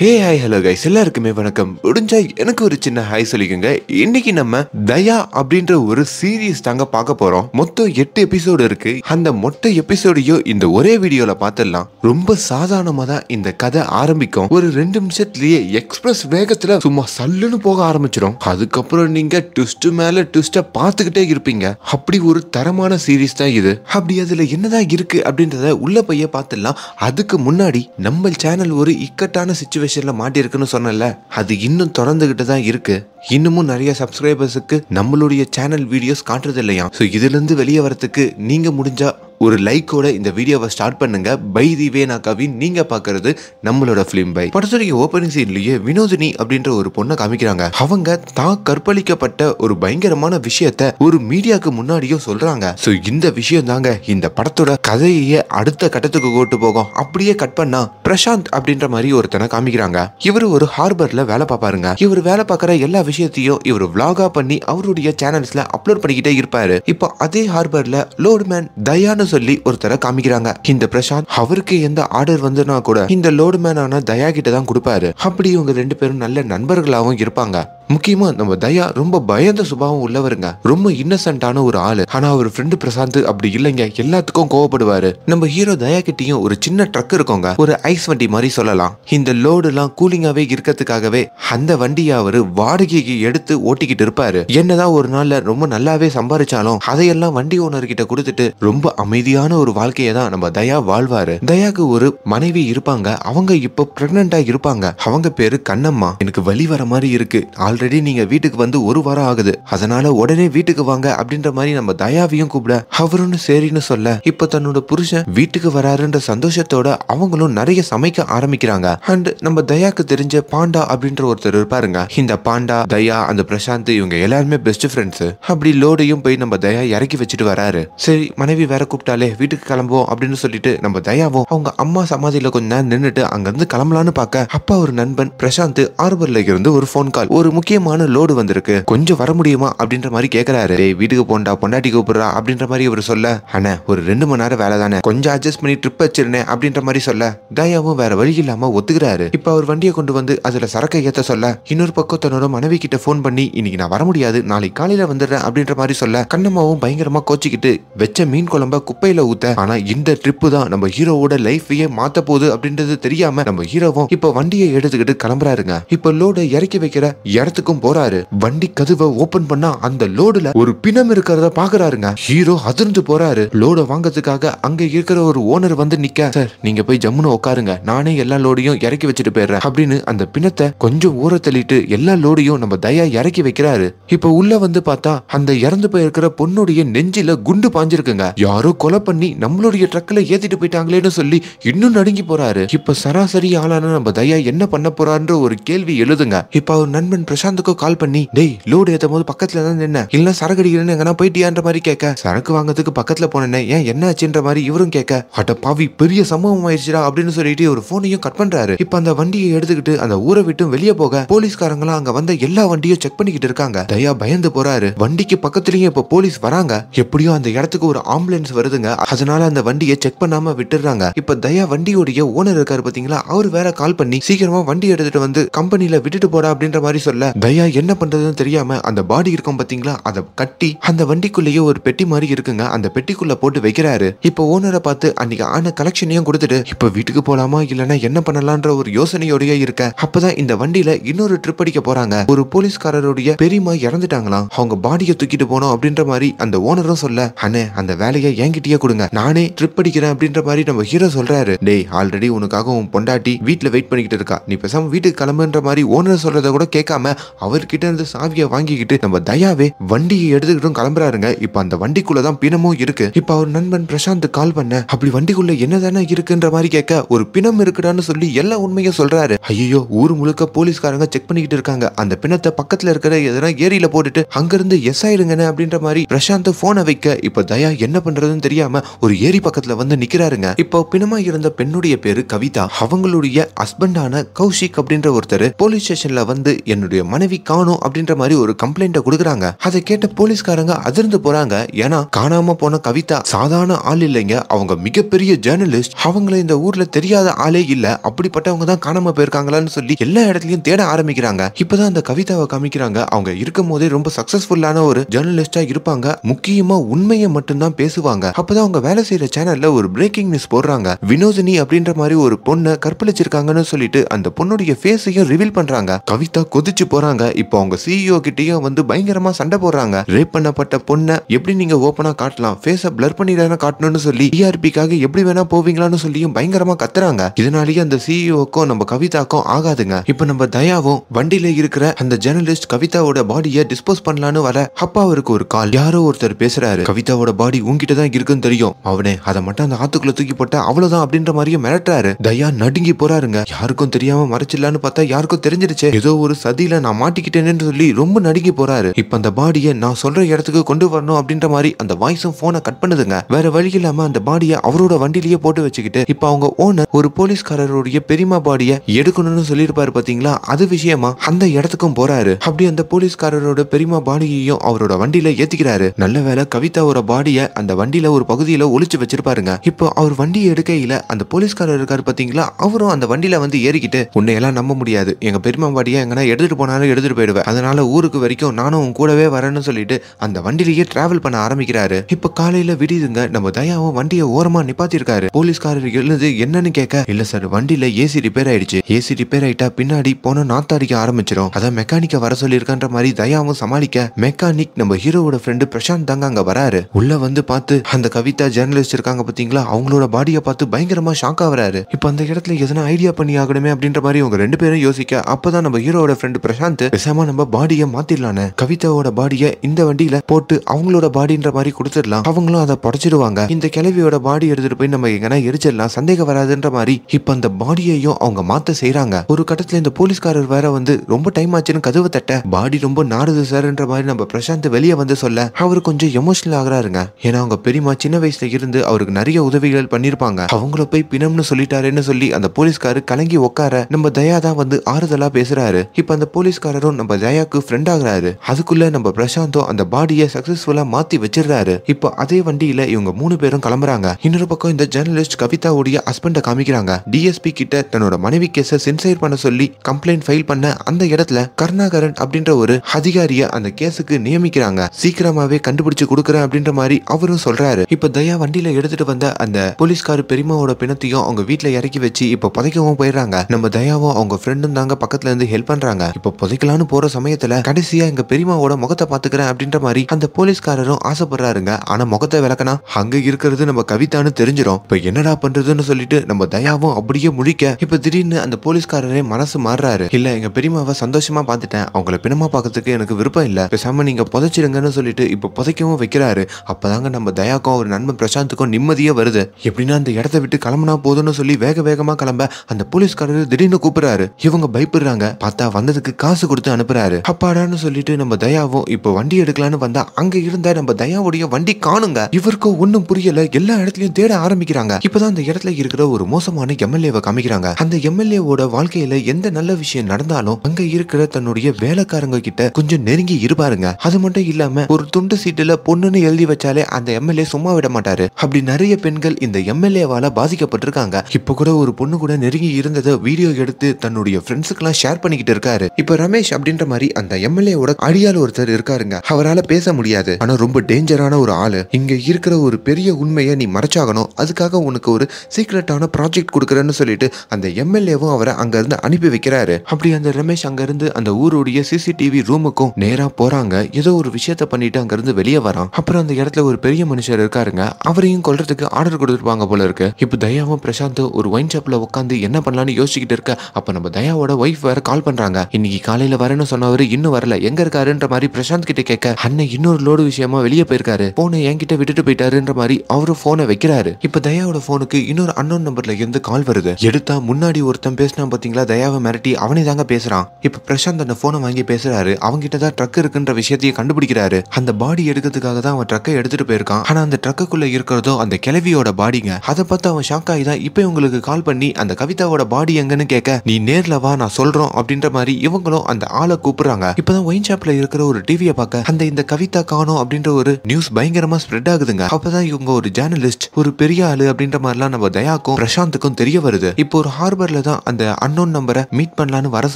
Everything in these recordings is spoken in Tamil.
ஹே ஹாய் ஹலோ கைஸ் எல்லாருக்குமே வணக்கம் முடிஞ்சா எனக்கு ஒரு சின்ன ஹாய் சொல்லிக்கோங்க இன்னைக்கு நம்ம தயா அப்படின்ற ஒரு சீரீஸ் தாங்க பார்க்க போறோம் மொத்தம் எட்டு எபிசோடு இருக்கு அந்த மொத்த எபிசோடையும் இந்த ஒரே வீடியோல பார்த்துடலாம் ரொம்ப சாதாரணமா தான் இந்த கதை ஆரம்பிக்கும் ஒரு ரெண்டு நிமிஷத்துலயே எக்ஸ்பிரஸ் வேகத்துல சும்மா சல்லுன்னு போக ஆரம்பிச்சிடும் அதுக்கப்புறம் நீங்க ட்விஸ்ட் மேல ட்விஸ்ட பார்த்துக்கிட்டே இருப்பீங்க அப்படி ஒரு தரமான சீரீஸ் தான் இது அப்படி அதுல என்னதான் இருக்கு அப்படின்றத உள்ள போய் பார்த்துடலாம் அதுக்கு முன்னாடி நம்ம சேனல் ஒரு இக்கட்டான சுச்சுவேஷன் சுச்சுவேஷனில் மாட்டியிருக்குன்னு சொன்னல அது இன்னும் தொடர்ந்துக்கிட்டு தான் இருக்குது இன்னமும் நிறைய சப்ஸ்கிரைபர்ஸுக்கு நம்மளுடைய சேனல் வீடியோஸ் காட்டுறது இல்லையா ஸோ இதுலேருந்து வெளியே வரத்துக்கு நீங்கள் முடிஞ்சால் ஒரு லைக்கோட இந்த வீடியோவை ஸ்டார்ட் பண்ணுங்க பை தி வேணா நான் கவின் நீங்க பாக்குறது நம்மளோட ஃபிலிம் பை படத்துடைய ஓப்பனிங் சீன்லயே வினோதினி அப்படின்ற ஒரு பொண்ணை காமிக்கிறாங்க அவங்க தான் கற்பழிக்கப்பட்ட ஒரு பயங்கரமான விஷயத்த ஒரு மீடியாவுக்கு முன்னாடியும் சொல்றாங்க ஸோ இந்த விஷயம் தாங்க இந்த படத்தோட கதையை அடுத்த கட்டத்துக்கு கூட்டு போகும் அப்படியே கட் பண்ணா பிரசாந்த் அப்படின்ற மாதிரி ஒருத்தனை காமிக்கிறாங்க இவர் ஒரு ஹார்பர்ல வேலை பார்ப்பாருங்க இவர் வேலை பார்க்குற எல்லா விஷயத்தையும் இவர் விளாகா பண்ணி அவருடைய சேனல்ஸ்ல அப்லோட் பண்ணிக்கிட்டே இருப்பாரு இப்போ அதே ஹார்பர்ல லோடுமேன் தயான்னு சொல்லி ஒருத்தர காமிக்கிறாங்க இந்த பிரசாந்த் அவருக்கு எந்த ஆர்டர் வந்துனா கூட இந்த லோடுமேனான தயா கிட்ட தான் கொடுப்பாரு அப்படி இவங்க ரெண்டு பேரும் நல்ல நண்பர்களாகவும் இருப்பாங்க முக்கியமா நம்ம தயா ரொம்ப பயந்த சுபாவம் உள்ளவருங்க ரொம்ப இன்னசென்டான ஒரு ஆளு ஆனா அவர் ஃப்ரெண்டு பிரசாந்த் அப்படி இல்லைங்க எல்லாத்துக்கும் கோவப்படுவாரு நம்ம ஹீரோ தயா கிட்டையும் ஒரு சின்ன ட்ரக் இருக்கோங்க ஒரு ஐஸ் வண்டி மாதிரி சொல்லலாம் இந்த லோடு எல்லாம் கூலிங்காவே இருக்கிறதுக்காகவே அந்த வண்டியை அவரு வாடகை வண்டியை எடுத்து ஓட்டிக்கிட்டு இருப்பாரு என்னதான் ஒரு நாள்ல ரொம்ப நல்லாவே சம்பாரிச்சாலும் அதையெல்லாம் வண்டி ஓனர்கிட்ட கொடுத்துட்டு ரொம்ப அமைதியான ஒரு வாழ்க்கையை தான் நம்ம தயா வாழ்வாரு தயாக்கு ஒரு மனைவி இருப்பாங்க அவங்க இப்போ பிரெக்னண்டா இருப்பாங்க அவங்க பேரு கண்ணம்மா எனக்கு வழி வர மாதிரி இருக்கு ஆல்ரெடி நீங்க வீட்டுக்கு வந்து ஒரு வாரம் ஆகுது அதனால உடனே வீட்டுக்கு வாங்க அப்படின்ற மாதிரி நம்ம தயாவையும் கூப்பிட அவருன்னு சரின்னு சொல்ல இப்ப தன்னோட புருஷன் வீட்டுக்கு வராருன்ற சந்தோஷத்தோட அவங்களும் நிறைய சமைக்க ஆரம்பிக்கிறாங்க அண்ட் நம்ம தயாக்கு தெரிஞ்ச பாண்டா அப்படின்ற ஒருத்தர் இருப்பாருங்க இந்த பாண்டா தயா அந்த பிரசாந்த் இவங்க எல்லாருமே பெஸ்ட் ஃப்ரெண்ட்ஸு அப்படி லோடையும் போய் நம்ம தயா இறக்கி வச்சுட்டு வராரு சரி மனைவி வேற கூப்பிட்டாலே வீட்டுக்கு கிளம்புவோம் அப்படின்னு சொல்லிட்டு நம்ம தயாவும் அவங்க அம்மா சமாதியில கொஞ்ச நேரம் நின்றுட்டு அங்கிருந்து கிளம்பலான்னு பார்க்க அப்பா ஒரு நண்பன் பிரசாந்த் ஆர்பர்ல இருந்து ஒரு ஃபோன் கால் ஒரு முக்கியமான லோடு வந்திருக்கு கொஞ்சம் வர முடியுமா அப்படின்ற மாதிரி கேட்கறாரு வீட்டுக்கு போண்டா பொண்டாட்டி கூப்பிடுறா அப்படின்ற மாதிரி இவர் சொல்ல ஆனா ஒரு ரெண்டு மணி நேரம் வேலை தானே கொஞ்சம் அட்ஜஸ்ட் பண்ணி ட்ரிப் வச்சிருந்தேன் அப்படின்ற மாதிரி சொல்ல தயாவும் வேற வழி இல்லாம ஒத்துக்கிறாரு இப்ப அவர் வண்டியை கொண்டு வந்து அதுல சரக்கை ஏத்த சொல்ல இன்னொரு பக்கம் தன்னோட மனைவி கிட்ட ஃபோன் பண்ணி இன்னைக்கு நான் வர முடியாது நாளைக்கு காலையில வந்துடுறேன் அப்படின்ற மாதிரி சொல்ல கண்ணம்மாவும் பயங்கரமா கோச்சிக்கிட்டு வச்ச மீன் குழம்ப குப்பையில ஊத்த ஆனா இந்த ட்ரிப்பு தான் நம்ம ஹீரோவோட லைஃபையே மாத்த போகுது அப்படின்றது தெரியாம நம்ம ஹீரோவும் இப்ப வண்டியை எடுத்துக்கிட்டு கிளம்புறாருங்க இப்ப லோடு இறக்கி வைக்கிற இடத்துக்கும் போறாரு வண்டி கதுவை ஓபன் பண்ணா அந்த லோடுல ஒரு பிணம் இருக்கிறத பாக்குறாருங்க ஹீரோ அதிர்ந்து போறாரு லோட வாங்கறதுக்காக அங்க இருக்கிற ஒரு ஓனர் வந்து நிக்க சார் நீங்க போய் ஜம்முன்னு உட்காருங்க நானே எல்லா லோடையும் இறக்கி வச்சுட்டு போயிடுறேன் அப்படின்னு அந்த பிணத்தை கொஞ்சம் ஊற தள்ளிட்டு எல்லா லோடையும் நம்ம தயா இறக்கி வைக்கிறாரு இப்ப உள்ள வந்து பார்த்தா அந்த இறந்து போயிருக்கிற பொண்ணுடைய நெஞ்சில குண்டு பாஞ்சிருக்குங்க யாரோ கொலை பண்ணி நம்மளுடைய ட்ரக்ல ஏத்திட்டு போயிட்டாங்களேன்னு சொல்லி இன்னும் நடுங்கி போறாரு இப்ப சராசரி ஆளான நம்ம தயா என்ன பண்ண போறான்ற ஒரு கேள்வி எழுதுங்க இப்ப அவர் நண்பன் பிரசாந்துக்கு கால் பண்ணி டேய் லோடு ஏத்தும் போது பக்கத்துல தான் நின்ன இல்ல சரக்கு அடிக்கிறேன்னு எங்கன்னா போயிட்டியான்ற மாதிரி கேட்க சரக்கு வாங்கறதுக்கு பக்கத்துல போனேன் ஏன் என்ன ஆச்சுன்ற மாதிரி இவரும் கேட்க அட பாவி பெரிய சம்பவம் ஆயிடுச்சுடா அப்படின்னு சொல்லிட்டு ஒரு போனையும் கட் பண்றாரு இப்ப அந்த வண்டியை எடுத்துக்கிட்டு அந்த ஊரை விட்டு வெளியே போக போலீஸ்காரங்களாம் அங்க வந்த எல்லா எல்லா வண்டியும் செக் பண்ணிக்கிட்டு இருக்காங்க தயா பயந்து போறாரு வண்டிக்கு பக்கத்துலயும் இப்ப போலீஸ் வராங்க எப்படியோ அந்த இடத்துக்கு ஒரு ஆம்புலன்ஸ் வருதுங்க அதனால அந்த வண்டியை செக் பண்ணாம விட்டுறாங்க இப்ப தயா வண்டியோடைய ஓனர் இருக்காரு பாத்தீங்களா அவர் வேற கால் பண்ணி சீக்கிரமா வண்டி எடுத்துட்டு வந்து கம்பெனில விட்டுட்டு போறா அப்படின்ற மாதிரி சொல்ல தயா என்ன பண்றதுன்னு தெரியாம அந்த பாடி இருக்கும் பாத்தீங்களா அதை கட்டி அந்த வண்டிக்குள்ளேயே ஒரு பெட்டி மாதிரி இருக்குங்க அந்த பெட்டிக்குள்ள போட்டு வைக்கிறாரு இப்ப ஓனரை பார்த்து அன்னைக்கு ஆன கலெக்ஷனையும் கொடுத்துட்டு இப்ப வீட்டுக்கு போலாமா இல்லனா என்ன பண்ணலான்ற ஒரு யோசனையோடய இருக்க அப்பதான் இந்த வண்டியில இன்னொரு ட்ரிப் அடிக்க போறாங்க ஒரு போலீஸ்காரருடைய பெரியமா இறந்துட்டாங்களாம் அவங்க பாடியை தூக்கிட்டு போனோம் அப்படின்ற மாதிரி அந்த ஓனரும் சொல்ல அண்ணே அந்த வேலையை என்கிட்டயே கொடுங்க நானே ட்ரிப் அடிக்கிறேன் அப்படின்ற மாதிரி நம்ம ஹீரோ சொல்றாரு டேய் ஆல்ரெடி உனக்காக உன் பொண்டாட்டி வீட்டுல வெயிட் பண்ணிக்கிட்டு இருக்கா நீ பேசாம வீட்டுக்கு கிளம்புன்ற மாதிரி ஓனர் சொல்றத கூட கேட்காம அவர்கிட்ட இருந்து சாவியை வாங்கிக்கிட்டு நம்ம தயாவே வண்டியை எடுத்துக்கிட்டும் கிளம்புறாருங்க இப்ப அந்த வண்டிக்குள்ளதான் பிணமும் இருக்கு இப்ப அவர் நண்பன் பிரசாந்த் கால் பண்ண அப்படி வண்டிக்குள்ள என்னதானே இருக்குன்ற மாதிரி கேட்க ஒரு பிணம் இருக்குடான்னு சொல்லி எல்லா உண்மையும் சொல்றாரு ஐயோ ஊர் முழுக்க போலீஸ்காரங்க செக் பண்ணிக்கிட்டு இருக்காங்க அந்த பிணத்தை பணத்தை பக்கத்துல இருக்கிற எதனா ஏரியில போட்டுட்டு அங்கிருந்து எஸ் ஆயிடுங்க அப்படின்ற மாதிரி பிரசாந்த் போனை வைக்க இப்போ தயா என்ன பண்றதுன்னு தெரியாம ஒரு ஏரி பக்கத்துல வந்து நிக்கிறாருங்க இப்போ பிணமா இருந்த பெண்ணுடைய பேரு கவிதா அவங்களுடைய ஹஸ்பண்டான கௌஷிக் அப்படின்ற ஒருத்தர் போலீஸ் ஸ்டேஷன்ல வந்து என்னுடைய மனைவி காணும் அப்படின்ற மாதிரி ஒரு கம்ப்ளைண்ட கொடுக்குறாங்க அதை கேட்ட போலீஸ்காரங்க அதிர்ந்து போறாங்க ஏன்னா காணாம போன கவிதா சாதாரண ஆள் இல்லைங்க அவங்க மிகப்பெரிய ஜேர்னலிஸ்ட் அவங்கள இந்த ஊர்ல தெரியாத ஆளே இல்ல அப்படிப்பட்டவங்க தான் காணாம போயிருக்காங்களான்னு சொல்லி எல்லா இடத்துலயும் தேட ஆரம்பிக்கிறாங்க இப்பதான் அந்த கவிதா கீதாவை காமிக்கிறாங்க அவங்க இருக்கும் போதே ரொம்ப சக்சஸ்ஃபுல்லான ஒரு ஜேர்னலிஸ்டா இருப்பாங்க முக்கியமா உண்மையை மட்டும்தான் பேசுவாங்க அப்பதான் அவங்க வேலை செய்யற சேனல்ல ஒரு பிரேக்கிங் நியூஸ் போடுறாங்க வினோதினி அப்படின்ற மாதிரி ஒரு பொண்ணை கற்பழிச்சிருக்காங்கன்னு சொல்லிட்டு அந்த பொண்ணுடைய ஃபேஸையும் ரிவீல் பண்றாங்க கவிதா கொதிச்சு போறாங்க இப்போ அவங்க சிஇஓ e கிட்டயும் வந்து பயங்கரமா சண்டை போடுறாங்க ரேப் பண்ணப்பட்ட பொண்ணை எப்படி நீங்க ஓப்பனா காட்டலாம் ஃபேஸை பிளர் பண்ணிடுறா காட்டணும்னு சொல்லி டிஆர்பிக்காக e எப்படி வேணா போவீங்களான்னு சொல்லியும் பயங்கரமா கத்துறாங்க இதனாலேயே அந்த சிஇஓக்கும் e நம்ம கவிதாக்கும் ஆகாதுங்க இப்போ நம்ம தயாவும் வண்டியில இருக்கிற அந்த அந்த ஜேர்னலிஸ்ட் கவிதாவோட பாடியை டிஸ்போஸ் பண்ணலான்னு வர அப்பாவுக்கு ஒரு கால் யாரோ ஒருத்தர் பேசுறாரு கவிதாவோட பாடி உங்ககிட்ட தான் இருக்குன்னு தெரியும் அவனே அதை மட்டும் அந்த ஆத்துக்குள்ள தூக்கி போட்ட அவ்வளவுதான் அப்படின்ற மாதிரியே மிரட்டுறாரு தயா நடுங்கி போறாருங்க யாருக்கும் தெரியாம மறைச்சிடலான்னு பார்த்தா யாருக்கும் தெரிஞ்சிருச்சு ஏதோ ஒரு சதியில நான் மாட்டிக்கிட்டேன்னு சொல்லி ரொம்ப நடுங்கி போறாரு இப்ப அந்த பாடியை நான் சொல்ற இடத்துக்கு கொண்டு வரணும் அப்படின்ற மாதிரி அந்த வாய்ஸும் போனை கட் பண்ணுதுங்க வேற வழி இல்லாம அந்த பாடியை அவரோட வண்டிலேயே போட்டு வச்சுக்கிட்டு இப்ப அவங்க ஓனர் ஒரு போலீஸ்காரருடைய பெரியமா பாடியை எடுக்கணும்னு சொல்லியிருப்பாரு பாத்தீங்களா அது விஷயமா அந்த இடத்துக்கும் போறாரு அப்படி அந்த போலீஸ்காரரோட பெரியமா பாடியையும் அவரோட வண்டியில ஏத்திக்கிறாரு நல்ல வேலை கவிதாவோட பாடிய அந்த வண்டியில ஒரு பகுதியில ஒளிச்சு வச்சிருப்பாருங்க இப்போ அவர் வண்டி எடுக்கையில அந்த போலீஸ்காரர் இருக்காரு பாத்தீங்களா அவரும் அந்த வண்டியில வந்து ஏறிக்கிட்டு உன்னையெல்லாம் நம்ப முடியாது எங்க பெரியமா பாடிய எங்கன்னா எடுத்துட்டு போனாலும் எடுத்துட்டு போயிடுவேன் அதனால ஊருக்கு வரைக்கும் நானும் உன் கூடவே வரேன்னு சொல்லிட்டு அந்த வண்டியிலேயே டிராவல் பண்ண ஆரம்பிக்கிறாரு இப்போ காலையில விடியுதுங்க நம்ம தயாவும் வண்டியை ஓரமா நிப்பாத்திருக்காரு போலீஸ்காரர் எழுது என்னன்னு கேட்க இல்ல சார் வண்டியில ஏசி ரிப்பேர் ஆயிடுச்சு ஏசி ரிப்பேர் ஆயிட்டா பின்னாடி போன நாத்தாடிக்க அடிக்க ஆரம்பிச்சிடும் அதான் மெக்கானிக்கை வர சொல்லியிருக்கான்ற மாதிரி தயாவும் சமாளிக்க மெக்கானிக் நம்ம ஹீரோவோட ஃப்ரெண்டு பிரசாந்த் தாங்க அங்க வராரு உள்ள வந்து பார்த்து அந்த கவிதா ஜேர்னலிஸ்ட் இருக்காங்க பாத்தீங்களா அவங்களோட பாடியை பார்த்து பயங்கரமா ஷாக் ஆகிறாரு இப்போ அந்த இடத்துல எதனா ஐடியா பண்ணி ஆகணுமே அப்படின்ற மாதிரி அவங்க ரெண்டு பேரும் யோசிக்க அப்பதான் நம்ம ஹீரோவோட ஃப்ரெண்டு பிரசாந்த் பேசாம நம்ம பாடியை மாத்திடலான்னு கவிதாவோட பாடியை இந்த வண்டியில போட்டு அவங்களோட பாடின்ற மாதிரி கொடுத்துடலாம் அவங்களும் அதை படைச்சிடுவாங்க இந்த கிழவியோட பாடி எடுத்துட்டு போய் நம்ம எங்கன்னா எரிச்சிடலாம் சந்தேகம் வராதுன்ற மாதிரி இப்ப அந்த பாடியையும் அவங்க மாத்த செய்யறாங்க ஒரு கட்டத்துல இந்த போலீஸ்காரர் வேற வந்து ரொம்ப டைம் ஆச்சு டக்குன்னு கதவு தட்ட பாடி ரொம்ப நாறுது சார்ன்ற மாதிரி நம்ம பிரசாந்த் வெளியே வந்து சொல்ல அவர் கொஞ்சம் எமோஷனல் ஆகுறாருங்க ஏன்னா அவங்க பெரியமா சின்ன வயசுல இருந்து அவருக்கு நிறைய உதவிகள் பண்ணிருப்பாங்க அவங்கள போய் பிணம்னு சொல்லிட்டாருன்னு சொல்லி அந்த போலீஸ்காரர் கலங்கி உட்கார நம்ம தயா தான் வந்து ஆறுதலா பேசுறாரு இப்ப அந்த போலீஸ்காரரும் நம்ம தயாக்கு ஃப்ரெண்ட் ஆகுறாரு அதுக்குள்ள நம்ம பிரசாந்தும் அந்த பாடியை சக்சஸ்ஃபுல்லா மாத்தி வச்சிடுறாரு இப்போ அதே வண்டியில இவங்க மூணு பேரும் கிளம்புறாங்க இன்னொரு பக்கம் இந்த ஜேர்னலிஸ்ட் கவிதாவுடைய ஹஸ்பண்டை காமிக்கிறாங்க டிஎஸ்பி கிட்ட தன்னோட மனைவி கேஸை சின்சைர் பண்ண சொல்லி கம்ப்ளைண்ட் ஃபைல் பண்ண அந்த இடத்துல கருணாகரன் அப்படின்ற ஒரு அதிகாரிய அந்த கேஸுக்கு நியமிக்கிறாங்க சீக்கிரமாவே கண்டுபிடிச்சு கொடுக்குறேன் அப்படின்ற மாதிரி அவரும் சொல்றாரு இப்ப தயா வண்டியில எடுத்துட்டு வந்த அந்த போலீஸ்கார் பெரியமாவோட பிணத்தையும் அவங்க வீட்டுல இறக்கி வச்சு இப்ப புதைக்கவும் போயிடுறாங்க நம்ம தயாவும் அவங்க ஃப்ரெண்டும் தாங்க பக்கத்துல இருந்து ஹெல்ப் பண்றாங்க இப்ப புதைக்கலான்னு போற சமயத்துல கடைசியா எங்க பெரியமாவோட முகத்தை பாத்துக்கிறேன் அப்படின்ற மாதிரி அந்த போலீஸ்காரரும் ஆசைப்படுறாருங்க ஆனா முகத்தை விளக்கனா அங்க இருக்கிறது நம்ம கவிதான்னு தெரிஞ்சிடும் இப்ப என்னடா பண்றதுன்னு சொல்லிட்டு நம்ம தயாவும் அப்படியே முழிக்க இப்ப திடீர்னு அந்த போலீஸ்காரரே மனசு மாறுறாரு இல்ல எங்க பெரியமாவை சந்தோஷமா பார்த்து பார்த்துட்டேன் அவங்கள பிணமா பார்க்கறதுக்கு எனக்கு விருப்பம் இல்லை பேசாம நீங்க புதைச்சிடுங்கன்னு சொல்லிட்டு இப்போ புதைக்கவும் வைக்கிறாரு அப்போதாங்க நம்ம தயாக்கும் ஒரு நண்பன் பிரசாந்துக்கும் நிம்மதியே வருது எப்படின்னா அந்த இடத்த விட்டு கிளம்புனா போதும்னு சொல்லி வேக வேகமாக கிளம்ப அந்த போலீஸ்காரர் திடீர்னு கூப்பிடுறாரு இவங்க பயப்படுறாங்க பார்த்தா வந்ததுக்கு காசு கொடுத்து அனுப்புறாரு அப்பாடான்னு சொல்லிட்டு நம்ம தயாவும் இப்போ வண்டி எடுக்கலான்னு வந்தா அங்க இருந்த நம்ம தயாவுடைய வண்டி காணுங்க இவருக்கும் ஒன்றும் புரியல எல்லா இடத்துலயும் தேட ஆரம்பிக்கிறாங்க இப்பதான் அந்த இடத்துல இருக்கிற ஒரு மோசமான எம்எல்ஏவை காமிக்கிறாங்க அந்த எம்எல்ஏவோட வாழ்க்கையில எந்த நல்ல விஷயம் நடந்தாலும் அங்க இருக்கிற தன் தன்னுடைய வேலைக்காரங்க கிட்ட கொஞ்சம் நெருங்கி இருப்பாருங்க அது மட்டும் இல்லாம ஒரு துண்டு சீட்டுல பொண்ணுன்னு எழுதி வச்சாலே அந்த எம்எல்ஏ சும்மா விட மாட்டாரு அப்படி நிறைய பெண்கள் இந்த எம்எல்ஏவால பாதிக்கப்பட்டிருக்காங்க இப்ப கூட ஒரு பொண்ணு கூட நெருங்கி இருந்ததை வீடியோ எடுத்து தன்னுடைய எல்லாம் ஷேர் பண்ணிக்கிட்டு இருக்காரு இப்ப ரமேஷ் அப்படின்ற மாதிரி அந்த எம்எல்ஏவோட அடியால் ஒருத்தர் இருக்காருங்க அவரால் பேச முடியாது ஆனா ரொம்ப டேஞ்சரான ஒரு ஆளு இங்க இருக்கிற ஒரு பெரிய உண்மையை நீ மறைச்சாகணும் அதுக்காக உனக்கு ஒரு சீக்ரெட்டான ப்ராஜெக்ட் கொடுக்குறேன்னு சொல்லிட்டு அந்த எம்எல்ஏவும் அவரை இருந்து அனுப்பி வைக்கிறாரு அப்படி அந்த ரமேஷ் அங்க இருந்து அந்த ஊருடைய சிசிடிவி ரூமுக்கும் நேரா போறாங்க ஏதோ ஒரு விஷயத்த பண்ணிட்டு அங்க இருந்து வெளியே வரான் அப்புறம் அந்த இடத்துல ஒரு பெரிய மனுஷர் இருக்காருங்க அவரையும் கொல்றதுக்கு ஆர்டர் கொடுத்துருப்பாங்க போல இருக்கு இப்ப தயாவும் பிரசாந்த் ஒரு ஒயின் ஷாப்ல உட்காந்து என்ன பண்ணலாம்னு யோசிச்சுட்டு இருக்க அப்ப நம்ம தயாவோட ஒய்ஃப் வேற கால் பண்றாங்க இன்னைக்கு காலையில வரேன்னு சொன்னவர் இன்னும் வரல எங்க இருக்காருன்ற மாதிரி பிரசாந்த் கிட்ட கேட்க அண்ணன் இன்னொரு லோடு விஷயமா வெளியே போயிருக்காரு போனை என்கிட்ட விட்டுட்டு போயிட்டாருன்ற மாதிரி அவரு போனை வைக்கிறாரு இப்ப தயாவோட போனுக்கு இன்னொரு அன்னோன் நம்பர்ல இருந்து கால் வருது எடுத்தா முன்னாடி ஒருத்தன் பேசினா பாத்தீங்களா தயாவை மிரட்டி அவனே தாங்க பேசுறான் இப்ப பிரசாந்த் அந்த போனை வாங்கி பேசுறாரு அவங்க கிட்ட தான் ட்ரக் இருக்குன்ற விஷயத்தையே கண்டுபிடிக்கிறாரு அந்த பாடி எடுக்கிறதுக்காக தான் அவன் ட்ரக்கை எடுத்துட்டு போயிருக்கான் ஆனா அந்த ட்ரக்குள்ள இருக்கிறதோ அந்த கிளவியோட பாடிங்க அதை பார்த்து அவன் ஷாக் ஆகி தான் இப்போ இவங்களுக்கு கால் பண்ணி அந்த கவிதாவோட பாடி எங்கன்னு கேட்க நீ நேர்ல வா நான் சொல்றோம் அப்படின்ற மாதிரி இவங்களும் அந்த ஆளை கூப்பிடுறாங்க இப்பதான் ஒயின் ஷாப்ல இருக்கிற ஒரு டிவியை பார்க்க அந்த இந்த கவிதா காணும் அப்படின்ற ஒரு நியூஸ் பயங்கரமா ஸ்ப்ரெட் ஆகுதுங்க அப்பதான் இவங்க ஒரு ஜேர்னலிஸ்ட் ஒரு பெரிய ஆளு அப்படின்ற மாதிரிலாம் நம்ம தயாக்கும் பிரசாந்துக்கும் தெரிய வருது இப்போ ஒரு ஹார்பர்ல தான் அந்த அன்னோன் நம்பரை மீட் பண்ணலான்னு வர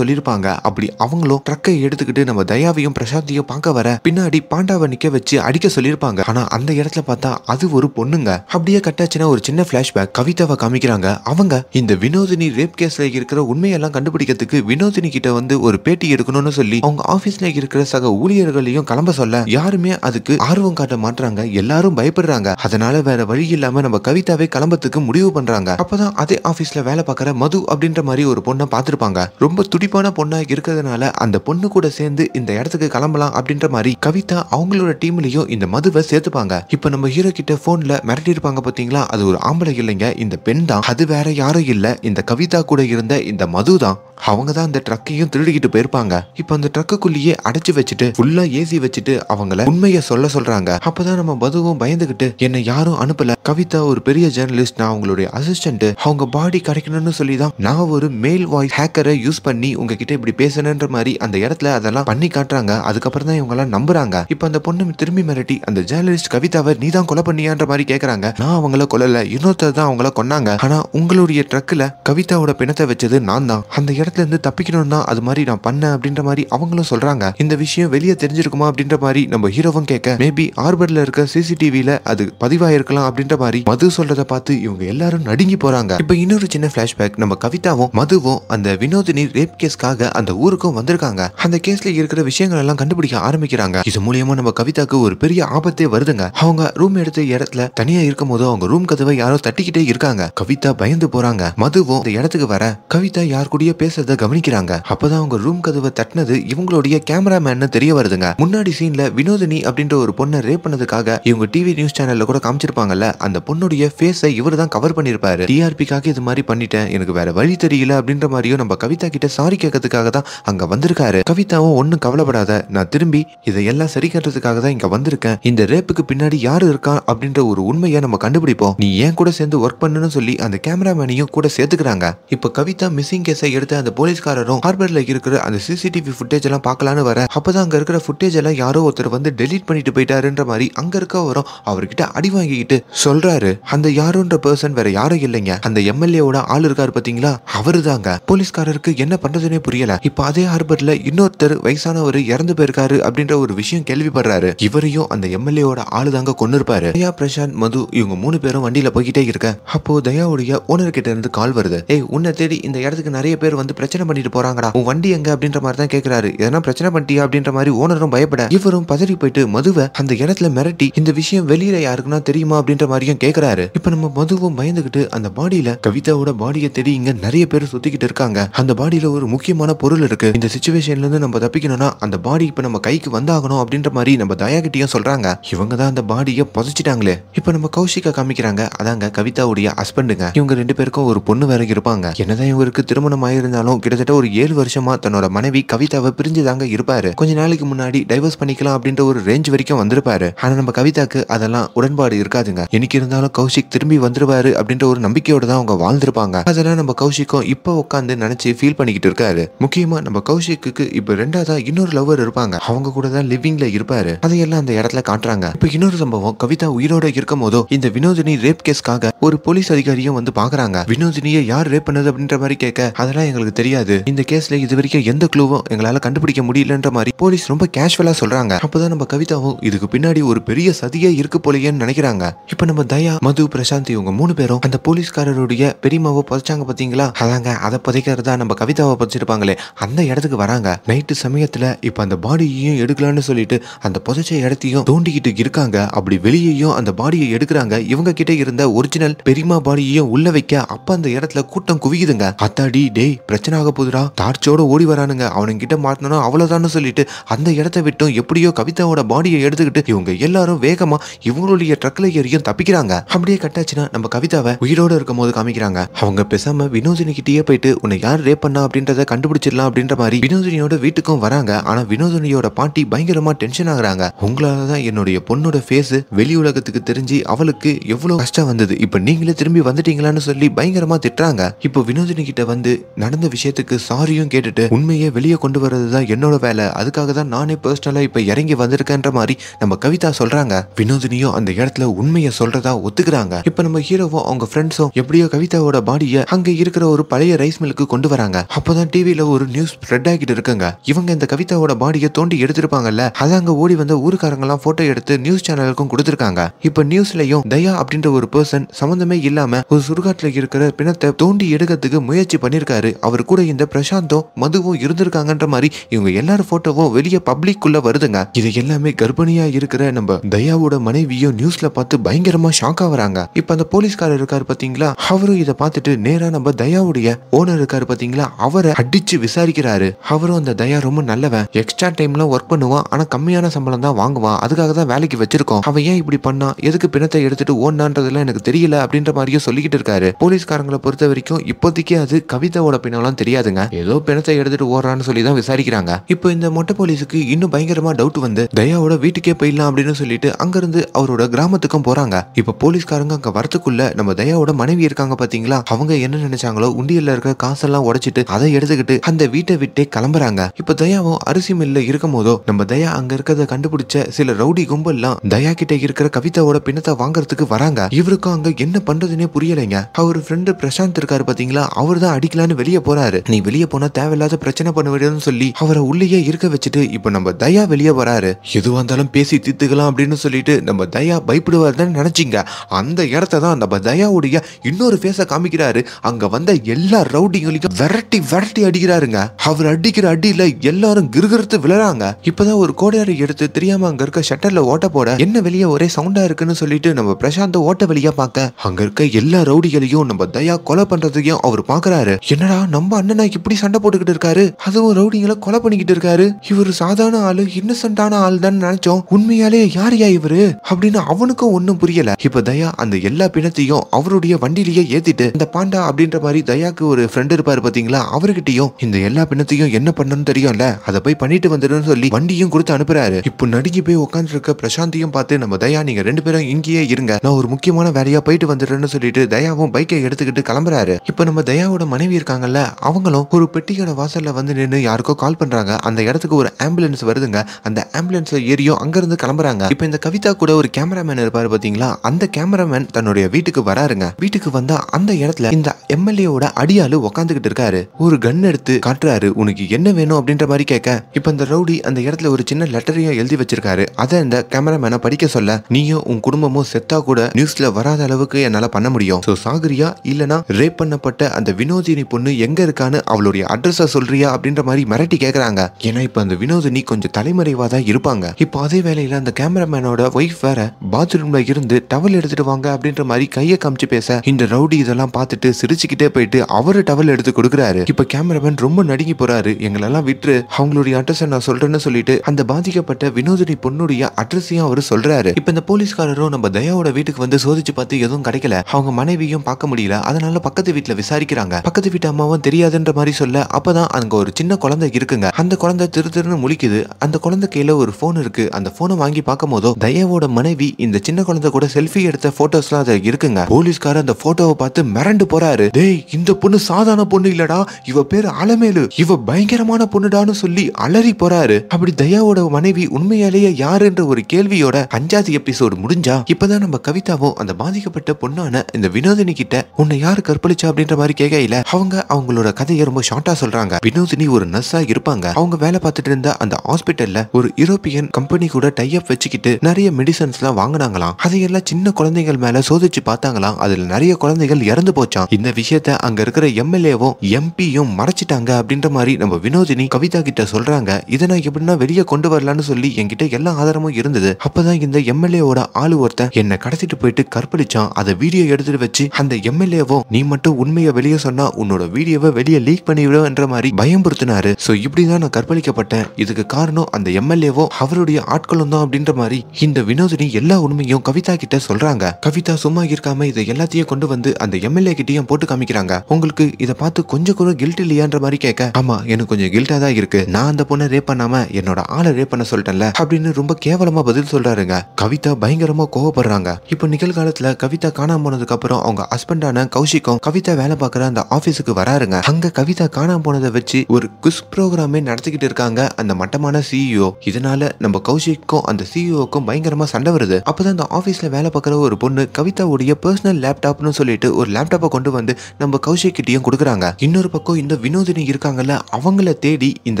சொல்லியிருப்பாங்க அப்படி அவங்களும் ட்ரக்கை எடுத்துக்கிட்டு நம்ம தயாவையும் பிரசாந்தியும் பார்க்க வர பின்னாடி பாண்டாவை நிக்க வச்சு அடிக்க சொல்லியிருப்பாங்க ஆனா அந்த இடத்துல பார்த்தா அது ஒரு பொண்ணுங்க அப்படியே கட்டாச்சுன்னா ஒரு சின்ன பிளாஷ்பேக் கவிதாவை காமிக்கிறாங்க அவங்க இந்த வினோதினி ரேப் கேஸ்ல இருக்கிற உண்மையெல்லாம் கண்டுபிடிக்கிறதுக்கு வினோதினி கிட்ட வந்து ஒரு பேட்டி எடுக்கணும்னு சொல்லி அவங்க ஆபீஸ்ல இருக்கிற சக ஊழியர்களையும் கிளம்ப சொல்ல யாருமே அதுக்கு ஆர்வம் காட்ட மாட்டாங்க எல்லாரும் பயப்படுறாங்க அதனால வேற வழி இல்லாம நம்ம கவிதாவை கிளம்பத்துக்கு முடிவு பண்றாங்க அப்பதான் அதே ஆபீஸ்ல வேலை பார்க்குற மது அப்படின்ற மாதிரி ஒரு பொண்ணை பார்த்துருப்பாங்க ரொம்ப துடிப்பான பொண்ணா இருக்கிறதுனால அதனால அந்த பொண்ணு கூட சேர்ந்து இந்த இடத்துக்கு கிளம்பலாம் அப்படின்ற மாதிரி கவிதா அவங்களோட டீம்லயும் இந்த மதுவை சேர்த்துப்பாங்க இப்ப நம்ம ஹீரோ கிட்ட போன்ல மிரட்டி இருப்பாங்க பாத்தீங்களா அது ஒரு ஆம்பளை இல்லைங்க இந்த பெண் தான் அது வேற யாரும் இல்ல இந்த கவிதா கூட இருந்த இந்த மது தான் அவங்க தான் அந்த ட்ரக்கையும் திருடிக்கிட்டு போயிருப்பாங்க இப்ப அந்த ட்ரக்குள்ளேயே அடைச்சு வச்சுட்டு ஃபுல்லா ஏசி வச்சுட்டு அவங்கள உண்மையை சொல்ல சொல்றாங்க அப்பதான் நம்ம மதுவும் பயந்துகிட்டு என்னை யாரும் அனுப்பல கவிதா ஒரு பெரிய ஜேர்னலிஸ்ட் நான் அவங்களுடைய அசிஸ்டன்ட் அவங்க பாடி கிடைக்கணும்னு சொல்லி தான் நான் ஒரு மெயில் வாய்ஸ் ஹேக்கரை யூஸ் பண்ணி உங்ககிட்ட இப்படி பேசணுன்ற மாதிரி அந்த இடத்துல அதெல்லாம் பண்ணி காட்டுறாங்க அதுக்கப்புறம் தான் இவங்க எல்லாம் நம்புறாங்க இப்போ அந்த பொண்ணு திரும்பி மிரட்டி அந்த ஜேர்னலிஸ்ட் கவிதாவை நீ தான் கொலை பண்ணியான்ற மாதிரி கேட்கறாங்க நான் அவங்கள கொல்லல இன்னொருத்தர் தான் அவங்கள கொன்னாங்க ஆனா உங்களுடைய ட்ரக்ல கவிதாவோட பிணத்தை வச்சது நான் தான் அந்த இடத்துல இருந்து தப்பிக்கணும்னா அது மாதிரி நான் பண்ணேன் அப்படின்ற மாதிரி அவங்களும் சொல்றாங்க இந்த விஷயம் வெளியே தெரிஞ்சிருக்குமா அப்படின்ற மாதிரி நம்ம ஹீரோவும் கேட்க மேபி ஆர்பர்ல இருக்க சிசிடிவில அது பதிவாயிருக்கலாம் அப்படின்ற மாதிரி மது சொல்றதை பார்த்து இவங்க எல்லாரும் நடுங்கி போறாங்க இப்போ இன்னொரு சின்ன பிளாஷ்பேக் நம்ம கவிதாவும் மதுவும் அந்த வினோதினி ரேப் கேஸ்க்காக அந்த ஊருக்கும் வந்திருக்காங்க அந்த கேஸ்ல இருக்கிற விஷயங்கள் எல்லாம் கண்டுபிடிக்க ஆரம்பிக்கிறாங்க இது மூலியமா நம்ம கவிதாக்கு ஒரு பெரிய ஆபத்தே வருதுங்க அவங்க ரூம் எடுத்த இடத்துல தனியா இருக்கும் போது அவங்க ரூம் கதவை யாரோ தட்டிக்கிட்டே இருக்காங்க கவிதா பயந்து போறாங்க மதுவும் இந்த இடத்துக்கு வர கவிதா யார் கூடயே பேசுறத கவனிக்கிறாங்க அப்பதான் அவங்க ரூம் கதவை தட்டினது இவங்களுடைய கேமராமேன் தெரிய வருதுங்க முன்னாடி சீன்ல வினோதினி அப்படின்ற ஒரு பொண்ணை ரேப் பண்ணதுக்காக இவங்க டிவி நியூஸ் சேனல்ல கூட காமிச்சிருப்பாங்கல்ல அந்த பொண்ணுடைய ஃபேஸை இவர் தான் கவர் பண்ணிருப்பாரு டிஆர்பிக்காக இது மாதிரி பண்ணிட்டேன் எனக்கு வேற வழி தெரியல அப்படின்ற மாதிரியும் நம்ம கவிதா கிட்ட சாரி கேட்கறதுக்காக தான் அங்க வந்திருக்காரு கவிதாவும் ஒன்னும் கவலைப்படாத நான் திரும்பி இதையெல்லாம் சரி கட்டுறதுக்காக தான் இங்க வந்திருக்கேன் இந்த ரேப்புக்கு பின்னாடி யாரு இருக்கா அப்படின்ற ஒரு உண்மையை நம்ம கண்டுபிடிப்போம் நீ ஏன் கூட சேர்ந்து ஒர்க் பண்ணுன்னு சொல்லி அந்த கேமராமேனையும் கூட சேர்த்துக்கிறாங்க இப்ப கவிதா மிஸ்ஸிங் கேஸை எடுத்த அந்த போலீஸ்காரரும் ஹார்பர்ல இருக்கிற அந்த சிசிடிவி ஃபுட்டேஜ் எல்லாம் பார்க்கலான்னு வர அப்பதான் அங்க இருக்கிற ஃபுட்டேஜ் எல்லாம் யாரோ ஒருத்தர் வந்து டெலீட் பண்ணிட்டு போயிட்டாருன்ற மாதிரி அங்க இருக்க வரும் அவர்கிட்ட அடி வாங்கிக்கிட்டு சொல்றாரு அந்த யாருன்ற பர்சன் வேற யாரும் இல்லைங்க அந்த எம்எல்ஏவோட ஆள் இருக்காரு பாத்தீங்களா அவரு தாங்க போலீஸ்காரருக்கு என்ன பண்றதுன்னே புரியல இப்ப அதே ஹார்பர்ல இன்னொருத்தர் வயசானவர் இறந்து போயிருக்காரு அப்படின்ற ஒரு விஷயம் கேள்விப்படுறாரு இவரையும் அந்த எம்எல்ஏவோட ஆளு தாங்க கொண்டிருப்பாரு தயா பிரசாந்த் மது இவங்க மூணு பேரும் வண்டியில போய்கிட்டே இருக்க அப்போ தயாவுடைய ஓனர் கிட்ட இருந்து கால் வருது ஏய் உன்னை தேடி இந்த இடத்துக்கு நிறைய பேர் வந்து பிரச்சனை பண்ணிட்டு போறாங்கடா உன் வண்டி எங்க அப்படின்ற மாதிரி தான் கேக்குறாரு எதனா பிரச்சனை பண்ணிட்டியா அப்படின்ற மாதிரி ஓனரும் பயப்பட இவரும் பதறி போயிட்டு மதுவை அந்த இடத்துல மிரட்டி இந்த விஷயம் வெளியில யாருக்குன்னா தெரியுமா அப்படின்ற மாதிரியும் கேக்குறாரு இப்ப நம்ம மதுவும் பயந்துகிட்டு அந்த பாடியில கவிதாவோட பாடியை தேடி இங்க நிறைய பேர் சுத்திக்கிட்டு இருக்காங்க அந்த பாடியில ஒரு முக்கியமான பொருள் இருக்கு இந்த சுச்சுவேஷன்லேருந்து நம்ம தப்பிக்கணும்னா அந்த பாடி இப்போ நம்ம கைக்கு வந்தாகணும் அப்படின்ற மாதிரி நம்ம தயாகிட்டையும் சொல்கிறாங்க இவங்க தான் அந்த பாடியை புதைச்சிட்டாங்களே இப்போ நம்ம கௌஷிகா காமிக்கிறாங்க அதாங்க கவிதாவுடைய ஹஸ்பண்டுங்க இவங்க ரெண்டு பேருக்கும் ஒரு பொண்ணு வேற இருப்பாங்க என்னதான் இவருக்கு திருமணம் ஆயிருந்தாலும் கிட்டத்தட்ட ஒரு ஏழு வருஷமா தன்னோட மனைவி கவிதாவை பிரிஞ்சுதாங்க இருப்பாரு கொஞ்ச நாளைக்கு முன்னாடி டைவர்ஸ் பண்ணிக்கலாம் அப்படின்ற ஒரு ரேஞ்ச் வரைக்கும் வந்திருப்பாரு ஆனா நம்ம கவிதாக்கு அதெல்லாம் உடன்பாடு இருக்காதுங்க எனக்கு இருந்தாலும் கௌஷிக் திரும்பி வந்துருவாரு அப்படின்ற ஒரு நம்பிக்கையோட தான் அவங்க வாழ்ந்திருப்பாங்க அதெல்லாம் நம்ம கௌஷிக்கும் இப்போ உட்காந்து நினைச்சு ஃபீல் பண்ணிக்கிட்டு இருக்காரு முக்கியமா நம்ம கௌஷிக்கு இப்ப ரெண்டாவதா இன்னொரு லவ்வர் இருப்பாங்க அவங்க கூட தான் லிவிங்ல இருப்பாரு அதையெல்லாம் அந்த இடத்துல காட்டுறாங்க இப்ப இன்னொரு சம்பவம் கவிதா உயிரோட இருக்கும் போதோ இந்த வினோதினி ரேப் கேஸ்க்காக ஒரு போலீஸ் அதிகாரியும் வந்து பாக்குறாங்க வினோதினியை யார் ரேப் பண்ணது அப்படின்ற மாதிரி கேட்க அதெல்லாம் எங்களுக்கு தெரியாது இந்த கேஸ்ல இது வரைக்கும் எந்த க்ளூவும் எங்களால கண்டுபிடிக்க முடியலன்ற மாதிரி போலீஸ் ரொம்ப கேஷுவலா சொல்றாங்க அப்பதான் நம்ம கவிதாவும் இதுக்கு பின்னாடி ஒரு பெரிய சதியே இருக்கு போலயேன்னு நினைக்கிறாங்க இப்ப நம்ம தயா மது பிரசாந்த் இவங்க மூணு பேரும் அந்த போலீஸ்காரருடைய பெரியமாவை புதைச்சாங்க பாத்தீங்களா அதாங்க அதை புதைக்கிறதா நம்ம கவிதாவை புதைச்சிருப்பாங்களே அந்த இடத்துல இடத்துக்கு வராங்க நைட்டு சமயத்துல இப்ப அந்த பாடியையும் எடுக்கலாம்னு சொல்லிட்டு அந்த புதைச்ச இடத்தையும் தோண்டிக்கிட்டு இருக்காங்க அப்படி வெளியேயும் அந்த பாடியை எடுக்கிறாங்க இவங்க கிட்ட இருந்த ஒரிஜினல் பெரியமா பாடியையும் உள்ள வைக்க அப்ப அந்த இடத்துல கூட்டம் குவிக்குதுங்க அத்தாடி டேய் பிரச்சனை ஆக போதுடா டார்ச்சோட ஓடி வரானுங்க அவனு கிட்ட மாட்டணும் அவ்வளவுதான் சொல்லிட்டு அந்த இடத்த விட்டும் எப்படியோ கவிதாவோட பாடியை எடுத்துக்கிட்டு இவங்க எல்லாரும் வேகமா இவங்களுடைய ட்ரக்ல ஏறியும் தப்பிக்கிறாங்க அப்படியே கட்டாச்சுன்னா நம்ம கவிதாவை உயிரோட இருக்கும் போது காமிக்கிறாங்க அவங்க பேசாம வினோதினி கிட்டேயே போயிட்டு உன்னை யார் ரேப் பண்ணா அப்படின்றத கண்டுபிடிச்சிடலாம் அப்படின்ற மாதிரி மாதிரி வினோதினியோட வீட்டுக்கும் வராங்க ஆனா வினோதினியோட பாட்டி பயங்கரமா டென்ஷன் ஆகுறாங்க உங்களாலதான் தான் என்னுடைய பொண்ணோட பேஸ் வெளி உலகத்துக்கு தெரிஞ்சு அவளுக்கு எவ்வளவு கஷ்டம் வந்தது இப்ப நீங்களே திரும்பி வந்துட்டீங்களான்னு சொல்லி பயங்கரமா திட்டுறாங்க இப்போ வினோதினி கிட்ட வந்து நடந்த விஷயத்துக்கு சாரியும் கேட்டுட்டு உண்மையை வெளியே கொண்டு வர்றது தான் என்னோட வேலை அதுக்காக தான் நானே பர்சனலா இப்ப இறங்கி வந்திருக்கேன்ற மாதிரி நம்ம கவிதா சொல்றாங்க வினோதினியும் அந்த இடத்துல உண்மையை சொல்றதா ஒத்துக்கிறாங்க இப்ப நம்ம ஹீரோவும் அவங்க ஃப்ரெண்ட்ஸும் எப்படியோ கவிதாவோட பாடியை அங்க இருக்கிற ஒரு பழைய ரைஸ் மில்லுக்கு கொண்டு வராங்க அப்பதான் டிவியில ஒரு நியூஸ் ஸ்ப்ரெட் ஸ்ப்ரெட் ஆகிட்டு இருக்குங்க இவங்க இந்த கவிதாவோட பாடியை தோண்டி எடுத்திருப்பாங்கல்ல அதை அங்க ஓடி வந்த ஊருக்காரங்கெல்லாம் போட்டோ எடுத்து நியூஸ் சேனலுக்கும் கொடுத்திருக்காங்க இப்ப நியூஸ்லயும் தயா அப்படின்ற ஒரு பர்சன் சம்பந்தமே இல்லாம ஒரு சுடுகாட்டுல இருக்கிற பிணத்தை தோண்டி எடுக்கிறதுக்கு முயற்சி பண்ணிருக்காரு அவர் கூட இந்த பிரசாந்தும் மதுவும் இருந்திருக்காங்கன்ற மாதிரி இவங்க எல்லாரும் போட்டோவும் வெளியே பப்ளிக்குள்ள வருதுங்க இது எல்லாமே கர்ப்பிணியா இருக்கிற நம்ம தயாவோட மனைவியும் நியூஸ்ல பார்த்து பயங்கரமா ஷாக் ஆகுறாங்க இப்ப அந்த போலீஸ்காரர் இருக்காரு பாத்தீங்களா அவரும் இதை பார்த்துட்டு நேரா நம்ம தயாவுடைய ஓனர் இருக்காரு பாத்தீங்களா அவரை அடிச்சு விசாரிக்கிறாரு அவரும் அந்த தயா ரொம்ப நல்லவன் எக்ஸ்ட்ரா டைம்ல ஒர்க் பண்ணுவான் ஆனா கம்மியான சம்பளம் தான் வாங்குவான் அதுக்காக தான் வேலைக்கு வச்சிருக்கோம் அவன் ஏன் இப்படி பண்ணா எதுக்கு பிணத்தை எடுத்துட்டு ஓடனான்றதுல எனக்கு தெரியல அப்படின்ற மாதிரியும் சொல்லிக்கிட்டு இருக்காரு போலீஸ்காரங்களை பொறுத்த வரைக்கும் இப்போதைக்கு அது கவிதாவோட பின்னாலும் தெரியாதுங்க ஏதோ பிணத்தை எடுத்துட்டு ஓடுறான்னு சொல்லி தான் விசாரிக்கிறாங்க இப்போ இந்த மொட்டை போலீஸுக்கு இன்னும் பயங்கரமா டவுட் வந்து தயாவோட வீட்டுக்கே போயிடலாம் அப்படின்னு சொல்லிட்டு அங்கிருந்து அவரோட கிராமத்துக்கும் போறாங்க இப்போ போலீஸ்காரங்க அங்க வரத்துக்குள்ள நம்ம தயாவோட மனைவி இருக்காங்க பாத்தீங்களா அவங்க என்ன நினைச்சாங்களோ உண்டியல்ல இருக்க காசெல்லாம் உடைச்சிட்டு அதை எடுத்துக்கிட்டு அந்த வீட்டை விட்டு அப்படியே கிளம்புறாங்க இப்ப தயாவும் அரிசி மில்ல இருக்கும் போதோ நம்ம தயா அங்க இருக்கிறத கண்டுபிடிச்ச சில ரவுடி எல்லாம் தயா கிட்ட இருக்கிற கவிதாவோட பிணத்தை வாங்குறதுக்கு வராங்க இவருக்கும் அங்க என்ன பண்றதுன்னே புரியலைங்க அவர் ஃப்ரெண்டு பிரசாந்த் இருக்காரு பாத்தீங்களா அவர் தான் அடிக்கலான்னு வெளியே போறாரு நீ வெளியே போனா தேவையில்லாத பிரச்சனை பண்ண விடுன்னு சொல்லி அவரை உள்ளேயே இருக்க வச்சுட்டு இப்ப நம்ம தயா வெளியே வராரு எதுவா இருந்தாலும் பேசி தித்துக்கலாம் அப்படின்னு சொல்லிட்டு நம்ம தயா பயப்படுவார் தான் நினைச்சிங்க அந்த இடத்த தான் நம்ம தயாவுடைய இன்னொரு ஃபேஸை காமிக்கிறாரு அங்க வந்த எல்லா ரவுடிங்களையும் விரட்டி விரட்டி அடிக்கிறாருங்க அவர் அடிக்கிற அடியில எல்லாரும் கிருகிருத்து விழறாங்க இப்பதான் ஒரு கோடாரி எடுத்து தெரியாம அங்க இருக்க ஷட்டர்ல ஓட்ட போட என்ன வெளியே ஒரே சவுண்டா இருக்குன்னு சொல்லிட்டு நம்ம பிரசாந்த ஓட்ட வெளியா பார்க்க அங்க இருக்க எல்லா ரவுடிகளையும் நம்ம தயா கொலை பண்றதையும் அவர் பாக்குறாரு என்னடா நம்ம அண்ணனா இப்படி சண்டை போட்டுக்கிட்டு இருக்காரு அதுவும் ரவுடிங்களை கொலை பண்ணிக்கிட்டு இருக்காரு இவர் சாதாரண ஆளு இன்னசென்டான ஆள் தான் நினைச்சோம் உண்மையாலே யாரையா இவரு அப்படின்னு அவனுக்கும் ஒன்னும் புரியல இப்ப தயா அந்த எல்லா பிணத்தையும் அவருடைய வண்டிலேயே ஏத்திட்டு இந்த பாண்டா அப்படின்ற மாதிரி தயாக்கு ஒரு ஃப்ரெண்ட் இருப்பாரு பாத்தீங்களா அவர்கிட்டயும் இந்த எல்லா பிணத்தையும் மறுபடியும் என்ன பண்ணணும்னு தெரியும்ல அதை போய் பண்ணிட்டு வந்துடும் சொல்லி வண்டியும் கொடுத்து அனுப்புறாரு இப்போ நடுங்கி போய் உட்காந்து இருக்க பிரசாந்தியும் பார்த்து நம்ம தயா நீங்க ரெண்டு பேரும் இங்கேயே இருங்க நான் ஒரு முக்கியமான வேலையா போயிட்டு வந்துடுறேன்னு சொல்லிட்டு தயாவும் பைக்கை எடுத்துக்கிட்டு கிளம்புறாரு இப்போ நம்ம தயாவோட மனைவி இருக்காங்கல்ல அவங்களும் ஒரு பெட்டியோட வாசல்ல வந்து நின்று யாருக்கோ கால் பண்றாங்க அந்த இடத்துக்கு ஒரு ஆம்புலன்ஸ் வருதுங்க அந்த ஆம்புலன்ஸ்ல ஏறியும் அங்கிருந்து கிளம்புறாங்க இப்போ இந்த கவிதா கூட ஒரு கேமராமேன் இருப்பாரு பாத்தீங்களா அந்த கேமராமேன் தன்னுடைய வீட்டுக்கு வராருங்க வீட்டுக்கு வந்தா அந்த இடத்துல இந்த எம்எல்ஏவோட அடியாளு உட்காந்துகிட்டு இருக்காரு ஒரு கன் எடுத்து காட்டுறாரு உனக்கு என்ன வேணும் அப்படின்ற மாதிரி கேட்க இப்ப இந்த ரவுடி அந்த இடத்துல ஒரு சின்ன லெட்டரையும் எழுதி வச்சிருக்காரு அதை இந்த கேமராமேனை படிக்க சொல்ல நீயும் உன் குடும்பமும் செத்தா கூட நியூஸ்ல வராத அளவுக்கு என்னால பண்ண முடியும் ஸோ சாகுரியா இல்லனா ரேப் பண்ணப்பட்ட அந்த வினோதினி பொண்ணு எங்க இருக்கான்னு அவளுடைய அட்ரஸ் சொல்றியா அப்படின்ற மாதிரி மிரட்டி கேக்குறாங்க ஏன்னா இப்ப அந்த வினோதினி கொஞ்சம் தலைமறைவா தான் இருப்பாங்க இப்போ அதே வேலையில அந்த கேமராமேனோட ஒய்ஃப் வேற பாத்ரூம்ல இருந்து டவல் எடுத்துட்டு வாங்க அப்படின்ற மாதிரி கையை காமிச்சு பேச இந்த ரவுடி இதெல்லாம் பார்த்துட்டு சிரிச்சுக்கிட்டே போயிட்டு அவரு டவல் எடுத்து கொடுக்குறாரு இப்ப கேமராமேன் ரொம்ப நடுங்கி போற போறாரு எங்களெல்லாம் விட்டுரு அவங்களுடைய அட்ரஸை நான் சொல்றேன்னு சொல்லிட்டு அந்த பாதிக்கப்பட்ட வினோதினி பொண்ணுடைய அட்ரஸையும் அவர் சொல்றாரு இப்ப இந்த போலீஸ்காரரும் நம்ம தயாவோட வீட்டுக்கு வந்து சோதிச்சு பார்த்து எதுவும் கிடைக்கல அவங்க மனைவியும் பார்க்க முடியல அதனால பக்கத்து வீட்டுல விசாரிக்கிறாங்க பக்கத்து வீட்டு அம்மாவும் தெரியாதுன்ற மாதிரி சொல்ல அப்பதான் அங்க ஒரு சின்ன குழந்தை இருக்குங்க அந்த குழந்தை திரு திருன்னு முழிக்குது அந்த குழந்தை கையில ஒரு போன் இருக்கு அந்த போனை வாங்கி பார்க்கும் போதோ தயாவோட மனைவி இந்த சின்ன குழந்தை கூட செல்ஃபி எடுத்த போட்டோஸ்லாம் அதுல இருக்குங்க போலீஸ்காரர் அந்த போட்டோவை பார்த்து மிரண்டு போறாரு டேய் இந்த பொண்ணு சாதாரண பொண்ணு இல்லடா இவ பேரு அலமேலு இவ பயங்கரமான பொண்ணுடான்னு சொல்லி அலறி போறாரு அப்படி தயாவோட மனைவி உண்மையாலேயே யாருன்ற ஒரு கேள்வியோட அஞ்சாவது எபிசோடு முடிஞ்சா இப்பதான் நம்ம கவிதாவும் அந்த பாதிக்கப்பட்ட பொண்ணான இந்த வினோதினி கிட்ட உன்னை யாரு கற்பழிச்சா அப்படின்ற மாதிரி கேட்கையில அவங்க அவங்களோட கதையை ரொம்ப ஷார்ட்டா சொல்றாங்க வினோதினி ஒரு நர்ஸா இருப்பாங்க அவங்க வேலை பார்த்துட்டு இருந்த அந்த ஹாஸ்பிட்டல்ல ஒரு யூரோப்பியன் கம்பெனி கூட அப் வச்சுக்கிட்டு நிறைய மெடிசன்ஸ் எல்லாம் வாங்கினாங்களாம் அதையெல்லாம் சின்ன குழந்தைகள் மேல சோதிச்சு பார்த்தாங்களாம் அதுல நிறைய குழந்தைகள் இறந்து போச்சான் இந்த விஷயத்த அங்க இருக்கிற எம்எல்ஏவும் எம்பியும் மறைச்சிட்டாங்க அப்படின்ற மாதிரி மாதிரி நம்ம வினோதினி கவிதா கிட்ட சொல்றாங்க இதை நான் எப்படின்னா வெளியே கொண்டு வரலான்னு சொல்லி என்கிட்ட எல்லா ஆதாரமும் இருந்தது அப்பதான் இந்த எம்எல்ஏவோட ஆளு ஒருத்தன் என்னை கடத்திட்டு போயிட்டு கற்பழிச்சான் அதை வீடியோ எடுத்துட்டு வச்சு அந்த எம்எல்ஏவோ நீ மட்டும் உண்மையை வெளியே சொன்னா உன்னோட வீடியோவை வெளியே லீக் பண்ணிவிடுன்ற மாதிரி பயம்படுத்தினாரு ஸோ இப்படிதான் நான் கற்பழிக்கப்பட்டேன் இதுக்கு காரணம் அந்த எம்எல்ஏவோ அவருடைய ஆட்களும் தான் அப்படின்ற மாதிரி இந்த வினோதினி எல்லா உண்மையும் கவிதா கிட்ட சொல்றாங்க கவிதா சும்மா இருக்காம இதை எல்லாத்தையும் கொண்டு வந்து அந்த எம்எல்ஏ கிட்டையும் போட்டு காமிக்கிறாங்க உங்களுக்கு இதை பார்த்து கொஞ்சம் கூட கில்ட் இல்லையான்ற மாதிரி கேட்க ஆமா எனக்கு கொஞ்சம் கில்ட்டாக தான் இருக்கு நான் அந்த பொண்ணை ரேப் பண்ணாம என்னோட ஆளை ரேப் பண்ண சொல்லிட்டேன்ல அப்படின்னு ரொம்ப கேவலமா பதில் சொல்றாருங்க கவிதா பயங்கரமா கோவப்படுறாங்க இப்போ நிகழ்காலத்துல கவிதா காணாம போனதுக்கு அப்புறம் அவங்க ஹஸ்பண்டான கௌஷிக்கும் கவிதா வேலை பார்க்குற அந்த ஆஃபீஸுக்கு வராருங்க அங்க கவிதா காணாம போனதை வச்சு ஒரு குஸ் ப்ரோக்ராமே நடத்திக்கிட்டு இருக்காங்க அந்த மட்டமான சிஇஓ e இதனால நம்ம கௌஷிக்கும் அந்த சிஇஓக்கும் e பயங்கரமா சண்டை வருது அப்பதான் அந்த ஆபீஸ்ல வேலை பார்க்குற ஒரு பொண்ணு கவிதாவுடைய பர்சனல் லேப்டாப்னு சொல்லிட்டு ஒரு லேப்டாப்பை கொண்டு வந்து நம்ம கௌஷிக் கிட்டையும் கொடுக்குறாங்க இன்னொரு பக்கம் இந்த வினோதினி இருக்காங்கல்ல அவங்கள தேடி இந்த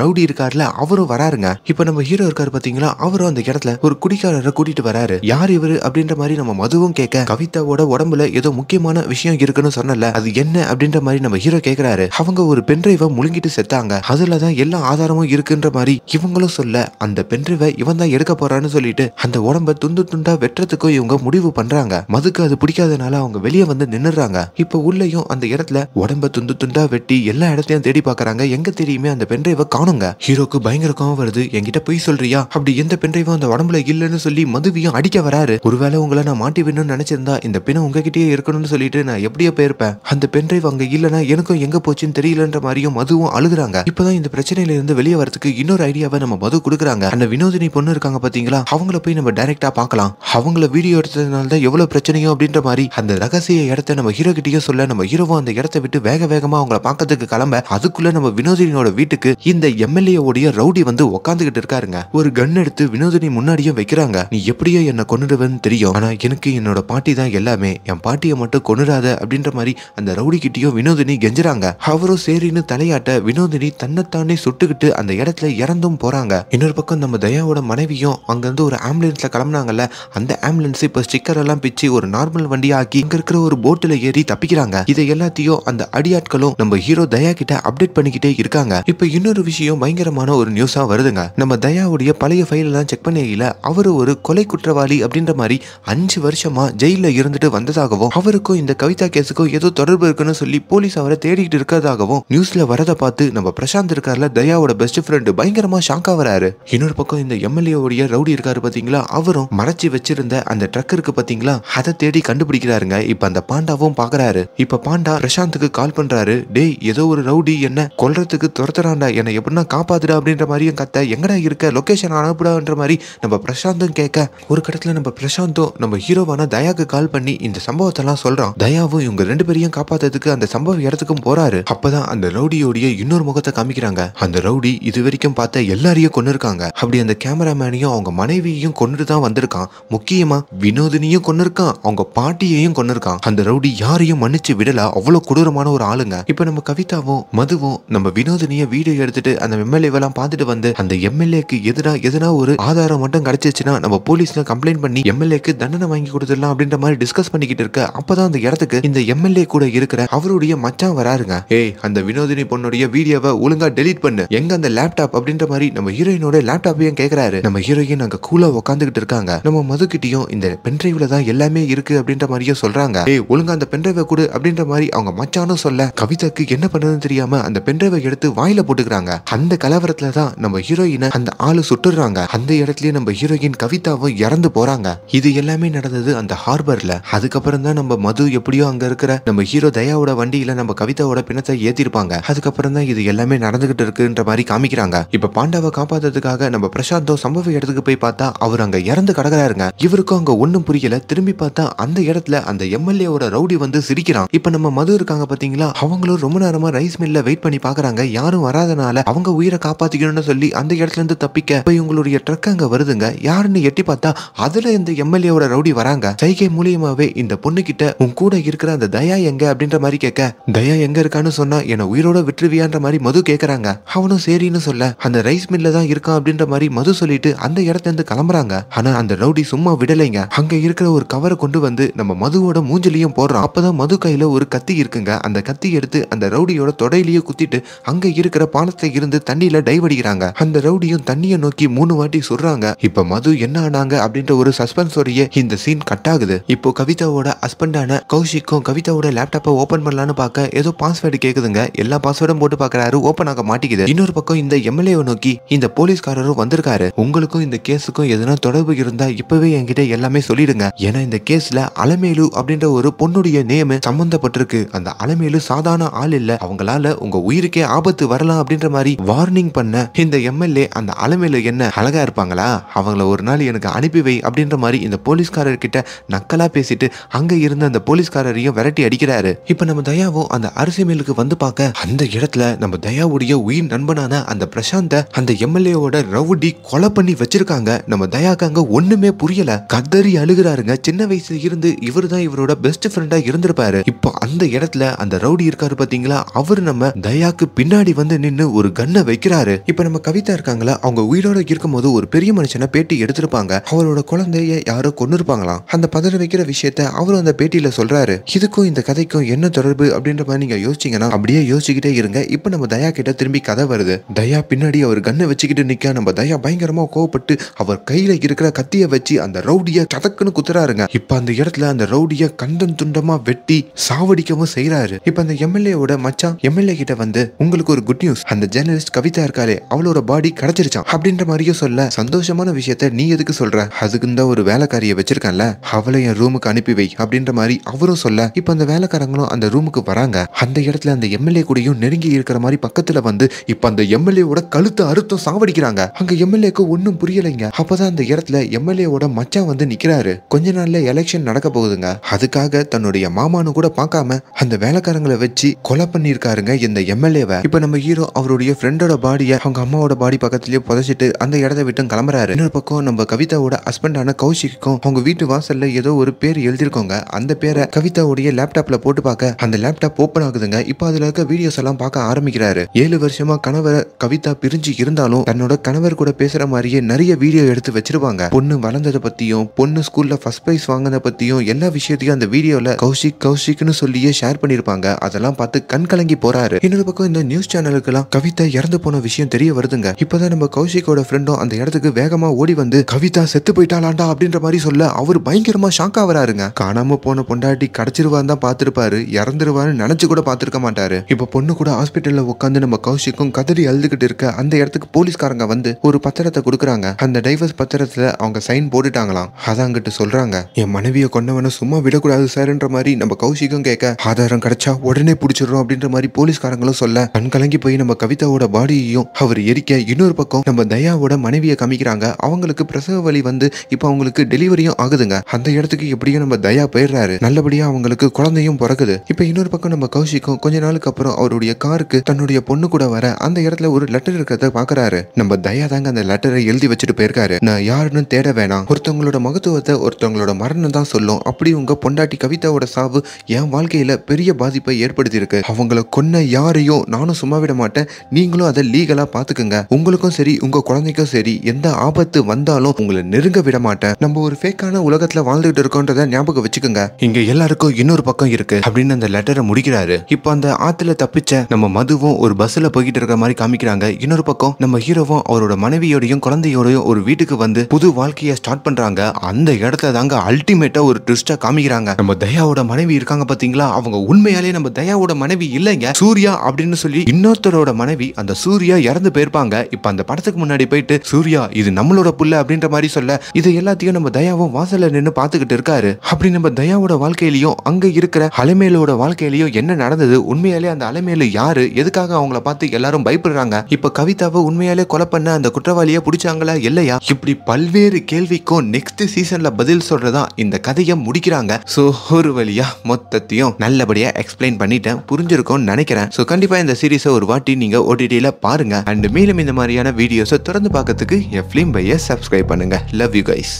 ரவுடி இருக்கார்ல அவரும் வராருங்க இப்ப நம்ம ஹீரோ இருக்காரு பாத்தீங்களா அவரும் அந்த இடத்துல ஒரு குடிக்காரரை கூட்டிட்டு வராரு யார் இவரு அப்படின்ற மாதிரி நம்ம மதுவும் கேட்க கவிதாவோட உடம்புல ஏதோ முக்கியமான விஷயம் இருக்குன்னு சொன்னல அது என்ன அப்படின்ற மாதிரி நம்ம ஹீரோ கேக்குறாரு அவங்க ஒரு பென்ட்ரைவ முழுங்கிட்டு செத்தாங்க அதுலதான் எல்லா ஆதாரமும் இருக்குன்ற மாதிரி இவங்களும் சொல்ல அந்த பென்ட்ரைவை இவன் தான் எடுக்க போறான்னு சொல்லிட்டு அந்த உடம்ப துண்டு துண்டா வெட்டுறதுக்கும் இவங்க முடிவு பண்றாங்க மதுக்கு அது பிடிக்காதனால அவங்க வெளியே வந்து நின்னுறாங்க இப்ப உள்ளயும் அந்த இடத்துல உடம்ப துண்டு துண்டா வெட்டி எல்லா இடத்தையும் தேடி பாக்குறாங்க எங்க எங்க தெரியுமே அந்த பென்ட்ரைவை காணுங்க ஹீரோக்கு பயங்கர கோவம் வருது என்கிட்ட போய் சொல்றியா அப்படி எந்த பென்ட்ரைவும் அந்த உடம்புல இல்லைன்னு சொல்லி மதுவியும் அடிக்க வராரு ஒருவேளை உங்களை நான் மாட்டி வேணும்னு நினைச்சிருந்தா இந்த பிணம் உங்ககிட்டயே இருக்கணும்னு சொல்லிட்டு நான் எப்படியோ போயிருப்பேன் அந்த பென்ட்ரைவ் அங்க இல்லைன்னா எனக்கும் எங்க போச்சுன்னு தெரியலன்ற மாதிரியும் மதுவும் அழுகுறாங்க இப்பதான் இந்த பிரச்சனையில இருந்து வெளியே வரதுக்கு இன்னொரு ஐடியாவை நம்ம மது கொடுக்குறாங்க அந்த வினோதினி பொண்ணு இருக்காங்க பாத்தீங்களா அவங்கள போய் நம்ம டைரக்டா பார்க்கலாம் அவங்கள வீடியோ எடுத்ததுனால தான் எவ்வளவு பிரச்சனையோ அப்படின்ற மாதிரி அந்த ரகசிய இடத்த நம்ம ஹீரோ கிட்டேயும் சொல்ல நம்ம ஹீரோவும் அந்த இடத்தை விட்டு வேக வேகமா அவங்கள பார்க்கறதுக்கு கிளம்ப அதுக்குள்ள நம்ம வினோத வினோதினியோட வீட்டுக்கு இந்த எம்எல்ஏவோடைய ரவுடி வந்து உக்காந்துகிட்டு இருக்காருங்க ஒரு கன் எடுத்து வினோதினி முன்னாடியே வைக்கிறாங்க நீ எப்படியோ என்ன கொண்டுடுவேன்னு தெரியும் ஆனா எனக்கு என்னோட பாட்டி தான் எல்லாமே என் பாட்டியை மட்டும் கொண்டுடாத அப்படின்ற மாதிரி அந்த ரவுடி கிட்டயும் வினோதினி கெஞ்சுறாங்க அவரும் சரின்னு தலையாட்ட வினோதினி தன்னைத்தானே சுட்டுக்கிட்டு அந்த இடத்துல இறந்தும் போறாங்க இன்னொரு பக்கம் நம்ம தயாவோட மனைவியும் அங்கிருந்து ஒரு ஆம்புலன்ஸ்ல கிளம்புனாங்கல்ல அந்த ஆம்புலன்ஸ் இப்ப ஸ்டிக்கர் எல்லாம் பிச்சு ஒரு நார்மல் ஆக்கி இங்க இருக்கிற ஒரு போட்டில் ஏறி தப்பிக்கிறாங்க இதை எல்லாத்தையும் அந்த அடியாட்களும் நம்ம ஹீரோ தயா கிட்ட அப்டேட் பண்ணிக்கிட்டே இருக்கு இருக்காங்க இப்ப இன்னொரு விஷயம் பயங்கரமான ஒரு நியூஸா வருதுங்க நம்ம தயாவுடைய பழைய ஃபைல் எல்லாம் செக் பண்ணியில அவரு ஒரு கொலை குற்றவாளி அப்படின்ற மாதிரி அஞ்சு வருஷமா ஜெயில இருந்துட்டு வந்ததாகவும் அவருக்கும் இந்த கவிதா கேஸுக்கும் ஏதோ தொடர்பு இருக்குன்னு சொல்லி போலீஸ் அவரை தேடிட்டு இருக்கிறதாகவும் நியூஸ்ல வரதை பார்த்து நம்ம பிரசாந்த் இருக்கார்ல தயாவோட பெஸ்ட் ஃப்ரெண்டு பயங்கரமா ஷாக் ஆகிறாரு இன்னொரு பக்கம் இந்த எம்எல்ஏவுடைய ரவுடி இருக்காரு பாத்தீங்களா அவரும் மறைச்சு வச்சிருந்த அந்த ட்ரக் இருக்கு பாத்தீங்களா அதை தேடி கண்டுபிடிக்கிறாருங்க இப்ப அந்த பாண்டாவும் பாக்குறாரு இப்ப பாண்டா பிரசாந்துக்கு கால் பண்றாரு டேய் ஏதோ ஒரு ரவுடி என்ன கொல்றது தூரத்துக்கு துரத்துறான்டா என்னை எப்படின்னா காப்பாத்துடா அப்படின்ற மாதிரியும் கத்த எங்கடா இருக்க லொக்கேஷன் அனுப்புடான்ற மாதிரி நம்ம பிரசாந்தும் கேட்க ஒரு கடத்துல நம்ம பிரசாந்தும் நம்ம ஹீரோவான தயாக்கு கால் பண்ணி இந்த சம்பவத்தெல்லாம் சொல்றோம் தயாவும் இவங்க ரெண்டு பேரையும் காப்பாத்துறதுக்கு அந்த சம்பவ இடத்துக்கும் போறாரு அப்பதான் அந்த ரவுடியோடைய இன்னொரு முகத்தை காமிக்கிறாங்க அந்த ரவுடி இது வரைக்கும் பார்த்த எல்லாரையும் கொண்டு இருக்காங்க அப்படி அந்த கேமராமேனையும் அவங்க மனைவியையும் கொண்டுட்டு தான் வந்திருக்கான் முக்கியமா வினோதினியும் கொண்டு இருக்கான் அவங்க பாட்டியையும் கொண்டு இருக்கான் அந்த ரவுடி யாரையும் மன்னிச்சு விடல அவ்வளவு கொடூரமான ஒரு ஆளுங்க இப்ப நம்ம கவிதாவும் மதுவும் நம்ம வினோதினிய வீடியோ எடுத்துட்டு அந்த எம்எல்ஏவெல்லாம் பார்த்துட்டு வந்து அந்த எம்எல்ஏக்கு எதுனா எதனா ஒரு ஆதாரம் மட்டும் கிடைச்சிச்சுன்னா நம்ம போலீஸ்ல கம்ப்ளைண்ட் பண்ணி எம்எல்ஏக்கு தண்டனை வாங்கி கொடுத்துடலாம் அப்படின்ற மாதிரி டிஸ்கஸ் பண்ணிக்கிட்டு இருக்க அப்பதான் அந்த இடத்துக்கு இந்த எம்எல்ஏ கூட இருக்கிற அவருடைய மச்சான் வராருங்க ஏய் அந்த வினோதினி பொண்ணுடைய வீடியோவை ஒழுங்கா டெலிட் பண்ணு எங்க அந்த லேப்டாப் அப்படின்ற மாதிரி நம்ம ஹீரோயினோட லேப்டாப்பையும் கேட்கிறாரு நம்ம ஹீரோயின் அங்க கூலா உக்காந்துகிட்டு இருக்காங்க நம்ம மதுக்கிட்டையும் இந்த பென்ட்ரைவ்ல தான் எல்லாமே இருக்கு அப்படின்ற மாதிரியும் சொல்றாங்க ஏய் ஒழுங்கா அந்த பென்ட்ரைவை கொடு அப்படின்ற மாதிரி அவங்க மச்சானும் சொல்ல கவிதாக்கு என்ன பண்ணதுன்னு தெரியாம அந்த பென்ட்ரைவை எடுத்து வாயில போட்டுக்கிறாங்க அந்த கலவரத்துல தான் நம்ம ஹீரோயினை அந்த ஆளு சுட்டுறாங்க அந்த இடத்துலயே நம்ம ஹீரோயின் கவிதாவும் இறந்து போறாங்க இது எல்லாமே நடந்தது அந்த ஹார்பர்ல அதுக்கப்புறம் தான் நம்ம மது எப்படியோ அங்க இருக்கிற நம்ம ஹீரோ தயாவோட வண்டியில நம்ம கவிதாவோட பிணத்தை ஏத்திருப்பாங்க அதுக்கப்புறம் தான் இது எல்லாமே நடந்துகிட்டு இருக்குன்ற மாதிரி காமிக்கிறாங்க இப்ப பாண்டாவை காப்பாத்துறதுக்காக நம்ம பிரசாந்தோ சம்பவ இடத்துக்கு போய் பார்த்தா அவர் அங்க இறந்து கடகிறாருங்க இவருக்கும் அங்க ஒன்னும் புரியல திரும்பி பார்த்தா அந்த இடத்துல அந்த எம்எல்ஏ ரவுடி வந்து சிரிக்கிறான் இப்ப நம்ம மது இருக்காங்க பாத்தீங்களா அவங்களும் ரொம்ப நேரமா ரைஸ் மில்ல வெயிட் பண்ணி பாக்குறாங்க போயிடுறாங்க யாரும் வராதனால அவங்க உயிரை காப்பாத்திக்கணும்னு சொல்லி அந்த இடத்துல இருந்து தப்பிக்க இப்ப இவங்களுடைய ட்ரக் அங்க வருதுங்க யாருன்னு எட்டி பார்த்தா அதுல இந்த எம்எல்ஏவோட ரவுடி வராங்க சைகை மூலியமாவே இந்த பொண்ணு கிட்ட உன் கூட இருக்கிற அந்த தயா எங்க அப்படின்ற மாதிரி கேட்க தயா எங்க இருக்கான்னு சொன்னா என்ன உயிரோட விட்டுருவியான்ற மாதிரி மது கேக்குறாங்க அவனும் சரின்னு சொல்ல அந்த ரைஸ் மில்ல தான் இருக்கான் அப்படின்ற மாதிரி மது சொல்லிட்டு அந்த இடத்துல இருந்து கிளம்புறாங்க ஆனா அந்த ரவுடி சும்மா விடலைங்க அங்க இருக்கிற ஒரு கவரை கொண்டு வந்து நம்ம மதுவோட மூஞ்சிலையும் போடுறான் அப்பதான் மது கையில ஒரு கத்தி இருக்குங்க அந்த கத்தி எடுத்து அந்த ரவுடியோட தொடையிலேயே குத்திட்டு அங்க இருக்கிற பாலத்தை இருந்து தண்ணியில டைவ் அடிக்கிறாங்க அந்த ரவுடியும் தண்ணியை நோக்கி மூணு வாட்டி சொல்றாங்க இப்ப மது என்ன ஆனாங்க அப்படின்ற ஒரு சஸ்பென்ஸோடைய இந்த சீன் கட் ஆகுது இப்போ கவிதாவோட ஹஸ்பண்டான கௌஷிக்கும் கவிதாவோட லேப்டாப்பை ஓபன் பண்ணலான்னு பார்க்க ஏதோ பாஸ்வேர்டு கேக்குதுங்க எல்லா பாஸ்வேர்டும் போட்டு பாக்குறாரு ஓபன் ஆக மாட்டேங்குது இன்னொரு பக்கம் இந்த எம்எல்ஏவை நோக்கி இந்த போலீஸ்காரரும் வந்திருக்காரு உங்களுக்கும் இந்த கேஸுக்கும் எதனா தொடர்பு இருந்தா இப்பவே என்கிட்ட எல்லாமே சொல்லிடுங்க ஏன்னா இந்த கேஸ்ல அலமேலு அப்படின்ற ஒரு பொண்ணுடைய நேம் சம்பந்தப்பட்டிருக்கு அந்த அலமேலு சாதாரண ஆள் இல்ல அவங்களால உங்க உயிருக்கே ஆபத்து வரலாம் அப்படின்ற மாதிரி வார்னிங் பண்ண இந்த எம்எல்ஏ அந்த அலமையில என்ன அழகா இருப்பாங்களா அவங்கள ஒரு நாள் எனக்கு அனுப்பி வை அப்படின்ற மாதிரி இந்த போலீஸ்காரர் கிட்ட நக்கலா பேசிட்டு அங்க இருந்த அந்த போலீஸ்காரரையும் விரட்டி அடிக்கிறாரு இப்ப நம்ம தயாவோ அந்த அரிசி மேலுக்கு வந்து பார்க்க அந்த இடத்துல நம்ம தயாவுடைய உயிர் நண்பனான அந்த பிரசாந்த அந்த எம்எல்ஏவோட ரவுடி கொலை பண்ணி வச்சிருக்காங்க நம்ம தயாக்கு அங்க ஒண்ணுமே புரியல கதறி அழுகிறாருங்க சின்ன வயசுல இருந்து இவர் தான் இவரோட பெஸ்ட் ஃப்ரெண்டா இருந்திருப்பாரு இப்போ அந்த இடத்துல அந்த ரவுடி இருக்காரு பாத்தீங்களா அவர் நம்ம தயாக்கு பின் பின்னாடி வந்து நின்று ஒரு கன்னை வைக்கிறாரு இப்ப நம்ம கவிதா இருக்காங்களா அவங்க உயிரோட இருக்கும்போது ஒரு பெரிய மனுஷனை பேட்டி எடுத்திருப்பாங்க அவரோட குழந்தைய யாரோ கொண்டு இருப்பாங்களாம் அந்த பதற வைக்கிற விஷயத்த அவரும் அந்த பேட்டியில சொல்றாரு இதுக்கும் இந்த கதைக்கும் என்ன தொடர்பு அப்படின்ற மாதிரி நீங்க யோசிச்சீங்கன்னா அப்படியே யோசிச்சுக்கிட்டே இருங்க இப்ப நம்ம தயா கிட்ட திரும்பி கதை வருது தயா பின்னாடி அவர் கன்னை வச்சுக்கிட்டு நிக்க நம்ம தயா பயங்கரமா கோவப்பட்டு அவர் கையில இருக்கிற கத்திய வச்சு அந்த ரவுடிய சதக்குன்னு குத்துறாருங்க இப்ப அந்த இடத்துல அந்த ரவுடிய கண்டன் துண்டமா வெட்டி சாவடிக்கவும் செய்யறாரு இப்ப அந்த எம்எல்ஏவோட மச்சான் எம்எல்ஏ கிட்ட வந்து உங்களுக்கு அவங்களுக்கு ஒரு குட் நியூஸ் அந்த ஜேர்னலிஸ்ட் கவிதா இருக்காளே அவளோட பாடி கிடைச்சிருச்சான் அப்படின்ற மாதிரியும் சொல்ல சந்தோஷமான விஷயத்த நீ எதுக்கு சொல்ற அதுக்கு இந்த ஒரு வேலைக்காரிய வச்சிருக்கல அவளை என் ரூமுக்கு அனுப்பி வை அப்படின்ற மாதிரி அவரும் சொல்ல இப்ப அந்த வேலைக்காரங்களும் அந்த ரூமுக்கு வராங்க அந்த இடத்துல அந்த எம்எல்ஏ கூடயும் நெருங்கி இருக்கிற மாதிரி பக்கத்துல வந்து இப்ப அந்த எம்எல்ஏவோட கழுத்து அறுத்தம் சாவடிக்கிறாங்க அங்க எம்எல்ஏக்கு ஒன்னும் புரியலைங்க அப்பதான் அந்த இடத்துல எம்எல்ஏவோட மச்சான் வந்து நிக்கிறாரு கொஞ்ச நாள்ல எலெக்ஷன் நடக்க போகுதுங்க அதுக்காக தன்னுடைய மாமானு கூட பார்க்காம அந்த வேலைக்காரங்களை வச்சு கொலை பண்ணியிருக்காருங்க இந்த எம்எல்ஏவை இப்போ நம்ம ஹீரோ அவருடைய ஃப்ரெண்டோட பாடியை அவங்க அம்மாவோட பாடி பக்கத்துலயே புதைச்சிட்டு அந்த இடத்த விட்டு கிளம்புறாரு இன்னொரு பக்கம் நம்ம கவிதாவோட ஹஸ்பண்டான கௌஷிக்கும் அவங்க வீட்டு வாசல்ல ஏதோ ஒரு பேர் எழுதியிருக்கோங்க அந்த பேரை கவிதாவுடைய லேப்டாப்ல போட்டு பார்க்க அந்த லேப்டாப் ஓப்பன் ஆகுதுங்க இப்போ அதுல இருக்க வீடியோஸ் எல்லாம் பார்க்க ஆரம்பிக்கிறாரு ஏழு வருஷமா கணவரை கவிதா பிரிஞ்சு இருந்தாலும் தன்னோட கணவர் கூட பேசுற மாதிரியே நிறைய வீடியோ எடுத்து வச்சிருவாங்க பொண்ணு வளர்ந்ததை பத்தியும் பொண்ணு ஸ்கூல்ல ஃபர்ஸ்ட் பிரைஸ் வாங்கினதை பத்தியும் எல்லா விஷயத்தையும் அந்த வீடியோல கௌஷிக் கௌஷிக்னு சொல்லியே ஷேர் பண்ணிருப்பாங்க அதெல்லாம் பார்த்து கண் கலங்கி போறாரு இன்னொரு பக்கம் இந்த நியூஸ் சேனலுக்கெல்லாம் கவிதா இறந்து போன விஷயம் தெரிய வருதுங்க இப்பதான் நம்ம கௌஷிக்கோட ஃப்ரெண்டும் அந்த இடத்துக்கு வேகமா ஓடி வந்து கவிதா செத்து போயிட்டாலாண்டா அப்படின்ற மாதிரி சொல்ல அவர் பயங்கரமா ஷாக் ஆவராருங்க காணாம போன பொண்டாட்டி கிடைச்சிருவான்னு தான் பாத்துருப்பாரு இறந்துருவான்னு நினைச்சு கூட பாத்துருக்க மாட்டாரு இப்ப பொண்ணு கூட ஹாஸ்பிட்டல்ல உட்காந்து நம்ம கௌஷிக்கும் கதறி அழுதுகிட்டு இருக்க அந்த இடத்துக்கு போலீஸ்காரங்க வந்து ஒரு பத்திரத்தை கொடுக்குறாங்க அந்த டைவர்ஸ் பத்திரத்துல அவங்க சைன் போட்டுட்டாங்களாம் அதான் அங்கிட்டு சொல்றாங்க என் மனைவியை கொண்டவன சும்மா விடக்கூடாது சார்ன்ற மாதிரி நம்ம கௌஷிகம் கேட்க ஆதாரம் கிடைச்சா உடனே பிடிச்சிடுறோம் அப்படின்ற மாதிரி போலீஸ்காரங்களும் சொல்ல கண் கலங்கி போய் நம்ம கவிதாவோட பாடியையும் அவர் எரிக்க இன்னொரு பக்கம் நம்ம தயாவோட மனைவியை காமிக்கிறாங்க அவங்களுக்கு பிரசவ வலி வந்து இப்போ அவங்களுக்கு டெலிவரியும் ஆகுதுங்க அந்த இடத்துக்கு எப்படியும் நம்ம தயா போயிடுறாரு நல்லபடியா அவங்களுக்கு குழந்தையும் பிறகுது இப்போ இன்னொரு பக்கம் நம்ம கௌஷிக்கும் கொஞ்ச நாளுக்கு அப்புறம் அவருடைய காருக்கு தன்னுடைய பொண்ணு கூட வர அந்த இடத்துல ஒரு லெட்டர் இருக்கிறத பாக்குறாரு நம்ம தயா தாங்க அந்த லெட்டரை எழுதி வச்சுட்டு போயிருக்காரு நான் யாருன்னு தேட வேணாம் ஒருத்தவங்களோட மகத்துவத்தை ஒருத்தவங்களோட மரணம் தான் சொல்லும் அப்படி உங்க பொண்டாட்டி கவிதாவோட சாவு என் வாழ்க்கையில பெரிய பாதிப்பை ஏற்படுத்தி இருக்கு அவங்கள கொன்ன யாரையும் நான் நானும் சும்மா விட மாட்டேன் நீங்களும் அதை லீகலா பார்த்துக்குங்க உங்களுக்கும் சரி உங்க குழந்தைக்கும் சரி எந்த ஆபத்து வந்தாலும் உங்களை நெருங்க விட மாட்டேன் நம்ம ஒரு ஃபேக்கான உலகத்துல வாழ்ந்துட்டு இருக்கோன்றத ஞாபகம் வச்சுக்கோங்க இங்க எல்லாருக்கும் இன்னொரு பக்கம் இருக்கு அப்படின்னு அந்த லெட்டரை முடிக்கிறாரு இப்போ அந்த ஆத்துல தப்பிச்ச நம்ம மதுவும் ஒரு பஸ்ல போய்கிட்டு இருக்கிற மாதிரி காமிக்கிறாங்க இன்னொரு பக்கம் நம்ம ஹீரோவும் அவரோட மனைவியோடையும் குழந்தையோடையும் ஒரு வீட்டுக்கு வந்து புது வாழ்க்கையை ஸ்டார்ட் பண்றாங்க அந்த இடத்துல தாங்க அல்டிமேட்டா ஒரு ட்விஸ்டா காமிக்கிறாங்க நம்ம தயாவோட மனைவி இருக்காங்க பாத்தீங்களா அவங்க உண்மையாலே நம்ம தயாவோட மனைவி இல்லைங்க சூர்யா அப்படின்னு சொல்லி சொல்லி இன்னொருத்தரோட மனைவி அந்த சூர்யா இறந்து போயிருப்பாங்க இப்ப அந்த படத்துக்கு முன்னாடி போயிட்டு சூர்யா இது நம்மளோட புள்ள அப்படின்ற மாதிரி சொல்ல இது எல்லாத்தையும் நம்ம தயாவும் வாசல்ல நின்று பாத்துக்கிட்டு இருக்காரு அப்படி நம்ம தயாவோட வாழ்க்கையிலயும் அங்க இருக்கிற அலைமேலோட வாழ்க்கையிலயும் என்ன நடந்தது உண்மையாலே அந்த அலைமேலு யாரு எதுக்காக அவங்கள பார்த்து எல்லாரும் பயப்படுறாங்க இப்ப கவிதாவை உண்மையாலே கொலை பண்ண அந்த குற்றவாளியை பிடிச்சாங்களா இல்லையா இப்படி பல்வேறு கேள்விக்கும் நெக்ஸ்ட் சீசன்ல பதில் சொல்றதா இந்த கதையை முடிக்கிறாங்க சோ ஒரு வழியா மொத்தத்தையும் நல்லபடியா எக்ஸ்பிளைன் பண்ணிட்டேன் புரிஞ்சிருக்கும்னு நினைக்கிறேன் சோ கண்டிப்பா இந்த சீசன் சீரீஸை ஒரு வாட்டி நீங்கள் ஓடிடியில் பாருங்கள் அண்ட் மேலும் இந்த மாதிரியான வீடியோஸை திறந்து பார்க்கறதுக்கு ஃபிலிம் பையை சப்ஸ்கிரைப் பண்ணுங்கள் லவ் யூ கைஸ்